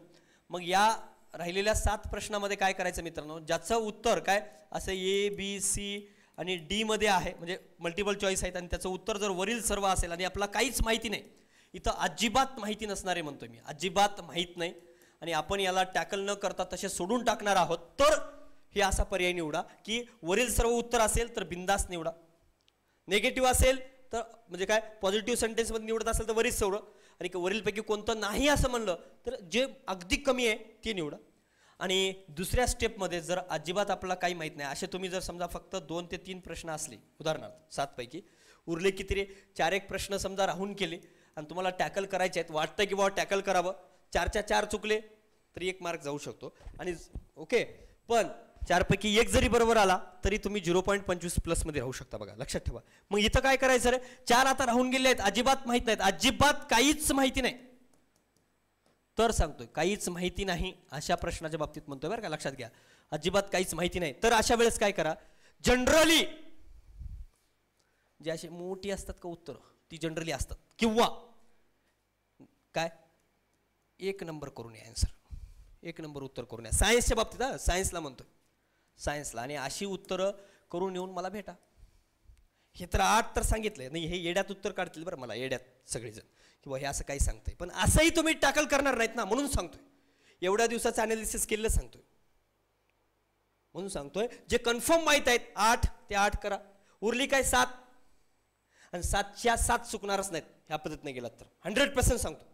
मग या राहिलेल्या सात प्रश्नामध्ये काय करायचं मित्रांनो ज्याचं उत्तर काय असं ए बी सी आणि डीमध्ये आहे म्हणजे मल्टिपल चॉईस आहेत आणि त्याचं उत्तर जर वरील सर्व असेल आणि आपला काहीच माहिती नाही इथं अजिबात माहिती नसणारे म्हणतो मी अजिबात माहीत नाही आणि आपण याला टॅकल न करता तसे सोडून टाकणार आहोत तर हे असा पर्याय निवडा की वरील सर्व उत्तर असेल तर बिंदास निवडा नेगेटिव्ह असेल तर म्हणजे काय पॉझिटिव्ह सेंटेन्समध्ये निवडत असेल तर वरील सोडं आणि वरीलपैकी कोणतं नाही असं म्हणलं तर जे अगदी कमी आहे ते निवडा आणि दुसऱ्या स्टेपमध्ये जर अजिबात आपल्याला काही माहीत नाही असे तुम्ही जर समजा फक्त दोन ते तीन प्रश्न असले उदाहरणार्थ सातपैकी उरले किती चार एक प्रश्न समजा राहून केले आणि तुम्हाला टॅकल करायचे आहेत वाटतं की बाबा टॅकल करावं चारच्या चार चुकले तरी एक मार्क जाऊ शकतो आणि ओके पण चारपैकी एक जरी बरोबर आला तरी तुम्ही झिरो पॉईंट पंचवीस प्लसमध्ये राहू शकता बघा लक्षात ठेवा मग इथं काय करायचं रे चार आता राहून गेले आहेत अजिबात माहीत नाहीत अजिबात काहीच माहिती नाही तर सांगतोय काहीच माहिती नाही अशा प्रश्नाच्या बाबतीत म्हणतोय बरं का लक्षात घ्या अजिबात काहीच माहिती नाही तर अशा वेळेस काय करा जनरली जे अशी मोठी असतात का उत्तर ती जनरली असतात किंवा काय एक नंबर करून या आन्सर एक नंबर उत्तर करून या सायन्सच्या बाबतीत हा सायन्सला म्हणतोय सायन्सला आणि अशी उत्तरं करून येऊन मला भेटा हे तर आठ तर सांगितलं नाही हे येड्यात उत्तर काढतील बरं मला येड्यात सगळेजण किंवा हे असं काही सांगतंय पण असंही तुम्ही टाकल करणार नाहीत ना म्हणून सांगतोय एवढ्या दिवसाचं अनालिसिस केलेलं सांगतोय म्हणून सांगतोय जे कन्फर्म माहीत आहेत आठ ते आठ करा उरली काय सात आणि सातच्या सात चुकणारच नाहीत ह्या पद्धतीने गेलात तर हंड्रेड पर्सेंट सांगतो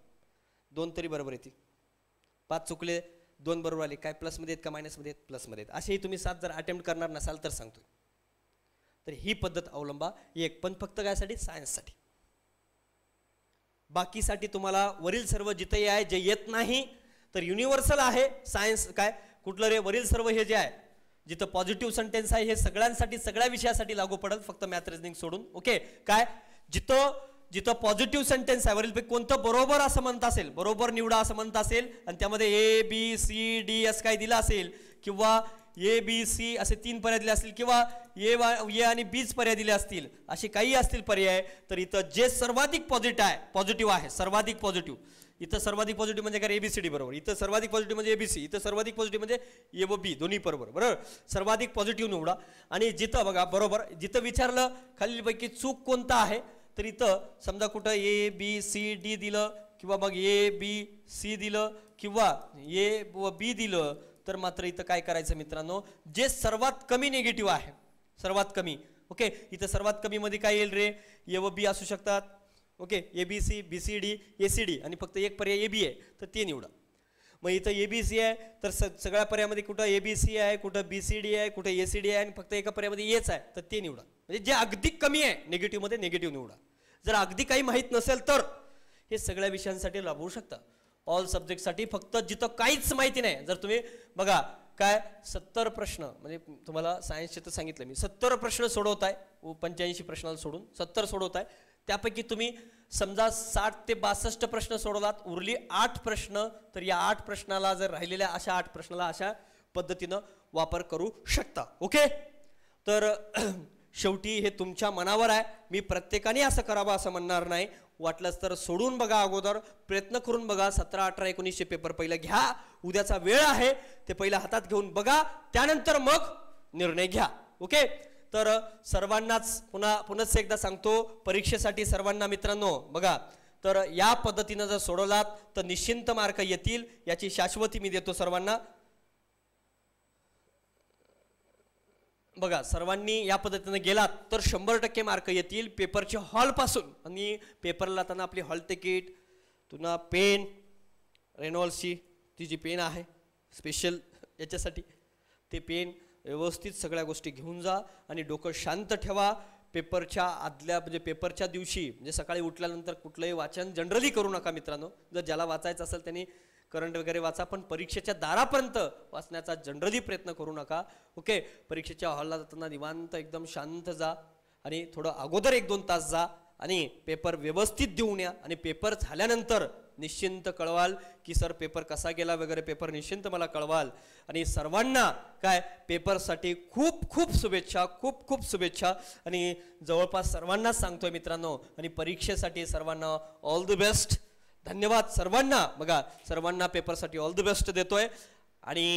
दोन तरी बरोबर येतील पाच चुकले दोन बरोबर आले काय प्लसमध्ये आहेत का मायनसमध्ये आहेत प्लसमध्ये आहेत असेही तुम्ही सात जर अटेम्प्ट करणार नसाल तर सांगतोय तर ही पद्धत अवलंबा एक पण फक्त कायसाठी सायन्ससाठी बाकीसाठी तुम्हाला वरील सर्व जिथे आहे जे येत नाही तर युनिव्हर्सल आहे सायन्स काय कुठलं रे वरील सर्व हे जे आहे जिथं पॉझिटिव्ह सेंटेन्स आहे हे सगळ्यांसाठी सगळ्या विषयासाठी लागू पडेल फक्त मॅथ रिजनिंग सोडून ओके काय जिथं जिथं पॉझिटिव्ह सेंटेन्स आहे वरील पैकी कोणतं बरोबर असं म्हणत असेल बरोबर निवडा असं म्हणत असेल आणि त्यामध्ये A B C D S काय दिलं असेल किंवा ए बी सी असे तीन पर्याय दिले असतील किंवा ए ए आणि बीच पर्याय दिले असतील असे काही असतील पर्याय तर इथं जे सर्वाधिक पॉझिटिव्ह आहे पॉझिटिव्ह आहे सर्वाधिक पॉझिटिव्ह इथं सर्वाधिक पॉझिटिव्ह म्हणजे काय डी बरोबर इथं सर्वाधिक पॉझिटिव्ह म्हणजे ए बी सी इथं सर्वाधिक पॉझिटिव्ह म्हणजे ए व बी दोन्ही बरोबर बरोबर सर्वाधिक पॉझिटिव्ह निवडा आणि जिथं बघा बरोबर जिथं विचारलं खालीलपैकी चूक कोणता आहे तर इथं समजा कुठं ए बी सी डी दिलं किंवा मग ए बी सी दिलं किंवा ए व बी दिलं तर मात्र इथं काय करायचं मित्रांनो जे सर्वात कमी निगेटिव्ह आहे सर्वात कमी ओके इथं सर्वात कमी मध्ये काय येईल रे ए व बी असू शकतात okay A B C B C D A C D आणि फक्त एक पर्याय ए बी आहे तर ते निवडा मग इथं ए बी सी आहे तर स सगळ्या पर्यायामध्ये कुठं ए बी सी आहे कुठं बी सी डी आहे कुठं ए सी डी आहे आणि फक्त एका पर्यायामध्ये एच आहे तर ते निवडा म्हणजे जे अगदी कमी आहे मध्ये निगेटिव्ह निवडा जर अगदी काही माहीत नसेल तर हे सगळ्या विषयांसाठी राबवू शकता ऑल सब्जेक्टसाठी फक्त जिथं काहीच माहिती नाही जर तुम्ही बघा काय सत्तर प्रश्न म्हणजे तुम्हाला सायन्सचे तर सांगितलं मी सत्तर प्रश्न सोडवत आहे पंच्याऐंशी प्रश्नाला सोडून सत्तर सोडवत आहे त्यापैकी तुम्ही समजा साठ ते बासष्ट प्रश्न सोडवलात उरली आठ प्रश्न तर या आठ प्रश्नाला जर राहिलेल्या अशा आठ प्रश्नाला अशा पद्धतीनं वापर करू शकता ओके तर शेवटी हे तुमच्या मनावर आहे मी प्रत्येकाने असं करावं असं म्हणणार नाही वाटलंच तर सोडून बघा अगोदर प्रयत्न करून बघा सतरा अठरा एकोणीसशे पेपर पहिलं घ्या उद्याचा वेळ आहे ते पहिला हातात घेऊन बघा त्यानंतर मग निर्णय घ्या ओके तर सर्वांनाच पुन्हा पुनच एकदा सांगतो परीक्षेसाठी सर्वांना मित्रांनो बघा तर या पद्धतीनं जर सोडवलात तर निश्चिंत मार्क येतील याची शाश्वती मी देतो सर्वांना बघा सर्वांनी या पद्धतीनं गेलात तर शंभर टक्के मार्क येतील पेपरच्या हॉलपासून आणि पेपरला त्यांना आपली हॉल तिकीट तुला पेन रेनॉल्सची ती जी पेन आहे स्पेशल याच्यासाठी ते पेन व्यवस्थित सगळ्या गोष्टी घेऊन जा आणि डोकं शांत ठेवा पेपरच्या आदल्या म्हणजे पेपरच्या दिवशी म्हणजे सकाळी उठल्यानंतर कुठलंही वाचन जनरली करू नका मित्रांनो जर ज्याला वाचायचं असेल त्यांनी करंट वगैरे वाचा पण परीक्षेच्या दारापर्यंत वाचण्याचा जनरली प्रयत्न करू नका ओके परीक्षेच्या हॉलला जाताना निवांत एकदम शांत जा आणि थोडं अगोदर एक दोन तास जा आणि पेपर व्यवस्थित देऊन या आणि पेपर झाल्यानंतर निश्चिंत कळवाल की सर पेपर कसा गेला वगैरे पेपर निश्चिंत मला कळवाल आणि सर्वांना काय पेपरसाठी खूप खूप शुभेच्छा खूप खूप शुभेच्छा आणि जवळपास सर्वांनाच सांगतोय मित्रांनो आणि परीक्षेसाठी सर्वांना ऑल द बेस्ट धन्यवाद सर्वांना बघा सर्वांना पेपरसाठी ऑल द बेस्ट देतोय आणि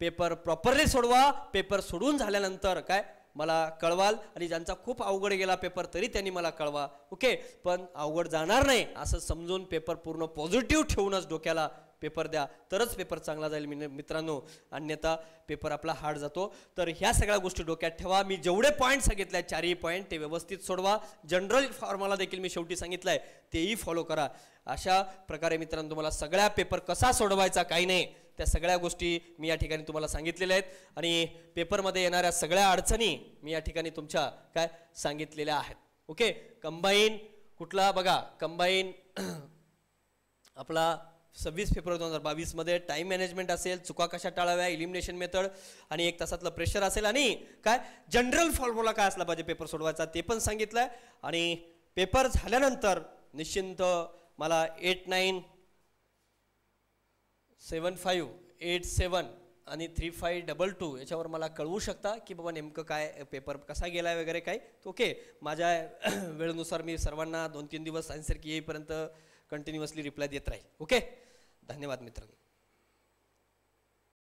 पेपर प्रॉपरली सोडवा पेपर सोडून झाल्यानंतर काय मला कळवाल आणि ज्यांचा खूप अवघड गेला पेपर तरी त्यांनी मला कळवा ओके पण अवघड जाणार नाही असं समजून पेपर पूर्ण पॉझिटिव्ह ठेवूनच डोक्याला पेपर द्या तरच पेपर चांगला जाईल मित्रांनो अन्यथा पेपर आपला हार्ड जातो तर ह्या सगळ्या गोष्टी डोक्यात ठेवा मी जेवढे पॉईंट सांगितले आहेत चारही पॉईंट ते व्यवस्थित सोडवा जनरल फॉर्म्युला देखील मी शेवटी सांगितलं आहे तेही फॉलो करा अशा प्रकारे मित्रांनो तुम्हाला सगळ्या पेपर कसा सोडवायचा काही नाही त्या सगळ्या गोष्टी मी या ठिकाणी तुम्हाला सांगितलेल्या आहेत आणि पेपरमध्ये येणाऱ्या सगळ्या अडचणी मी या ठिकाणी तुमच्या काय सांगितलेल्या आहेत ओके कंबाईन कुठला बघा कंबाईन आपला सव्वीस फेब्रुवारी दोन हजार बावीसमध्ये टाईम मॅनेजमेंट असेल चुका कशा टाळाव्या इलिमिनेशन मेथड आणि एक तासातलं प्रेशर असेल आणि काय जनरल फॉर्म्युला काय असला पाहिजे पेपर सोडवायचा ते पण सांगितलं आहे आणि पेपर झाल्यानंतर निश्चिंत मला eight nine seven five eight seven आणि थ्री फाय डबल टू याच्यावर मला कळवू शकता की बाबा नेमकं काय पेपर कसा गेला आहे वगैरे काय ओके माझ्या वेळेनुसार मी सर्वांना दोन तीन दिवस आन्सर की येईपर्यंत कंटिन्युअसली रिप्लाय देत राहील ओके धन्यवाद मित्रांनो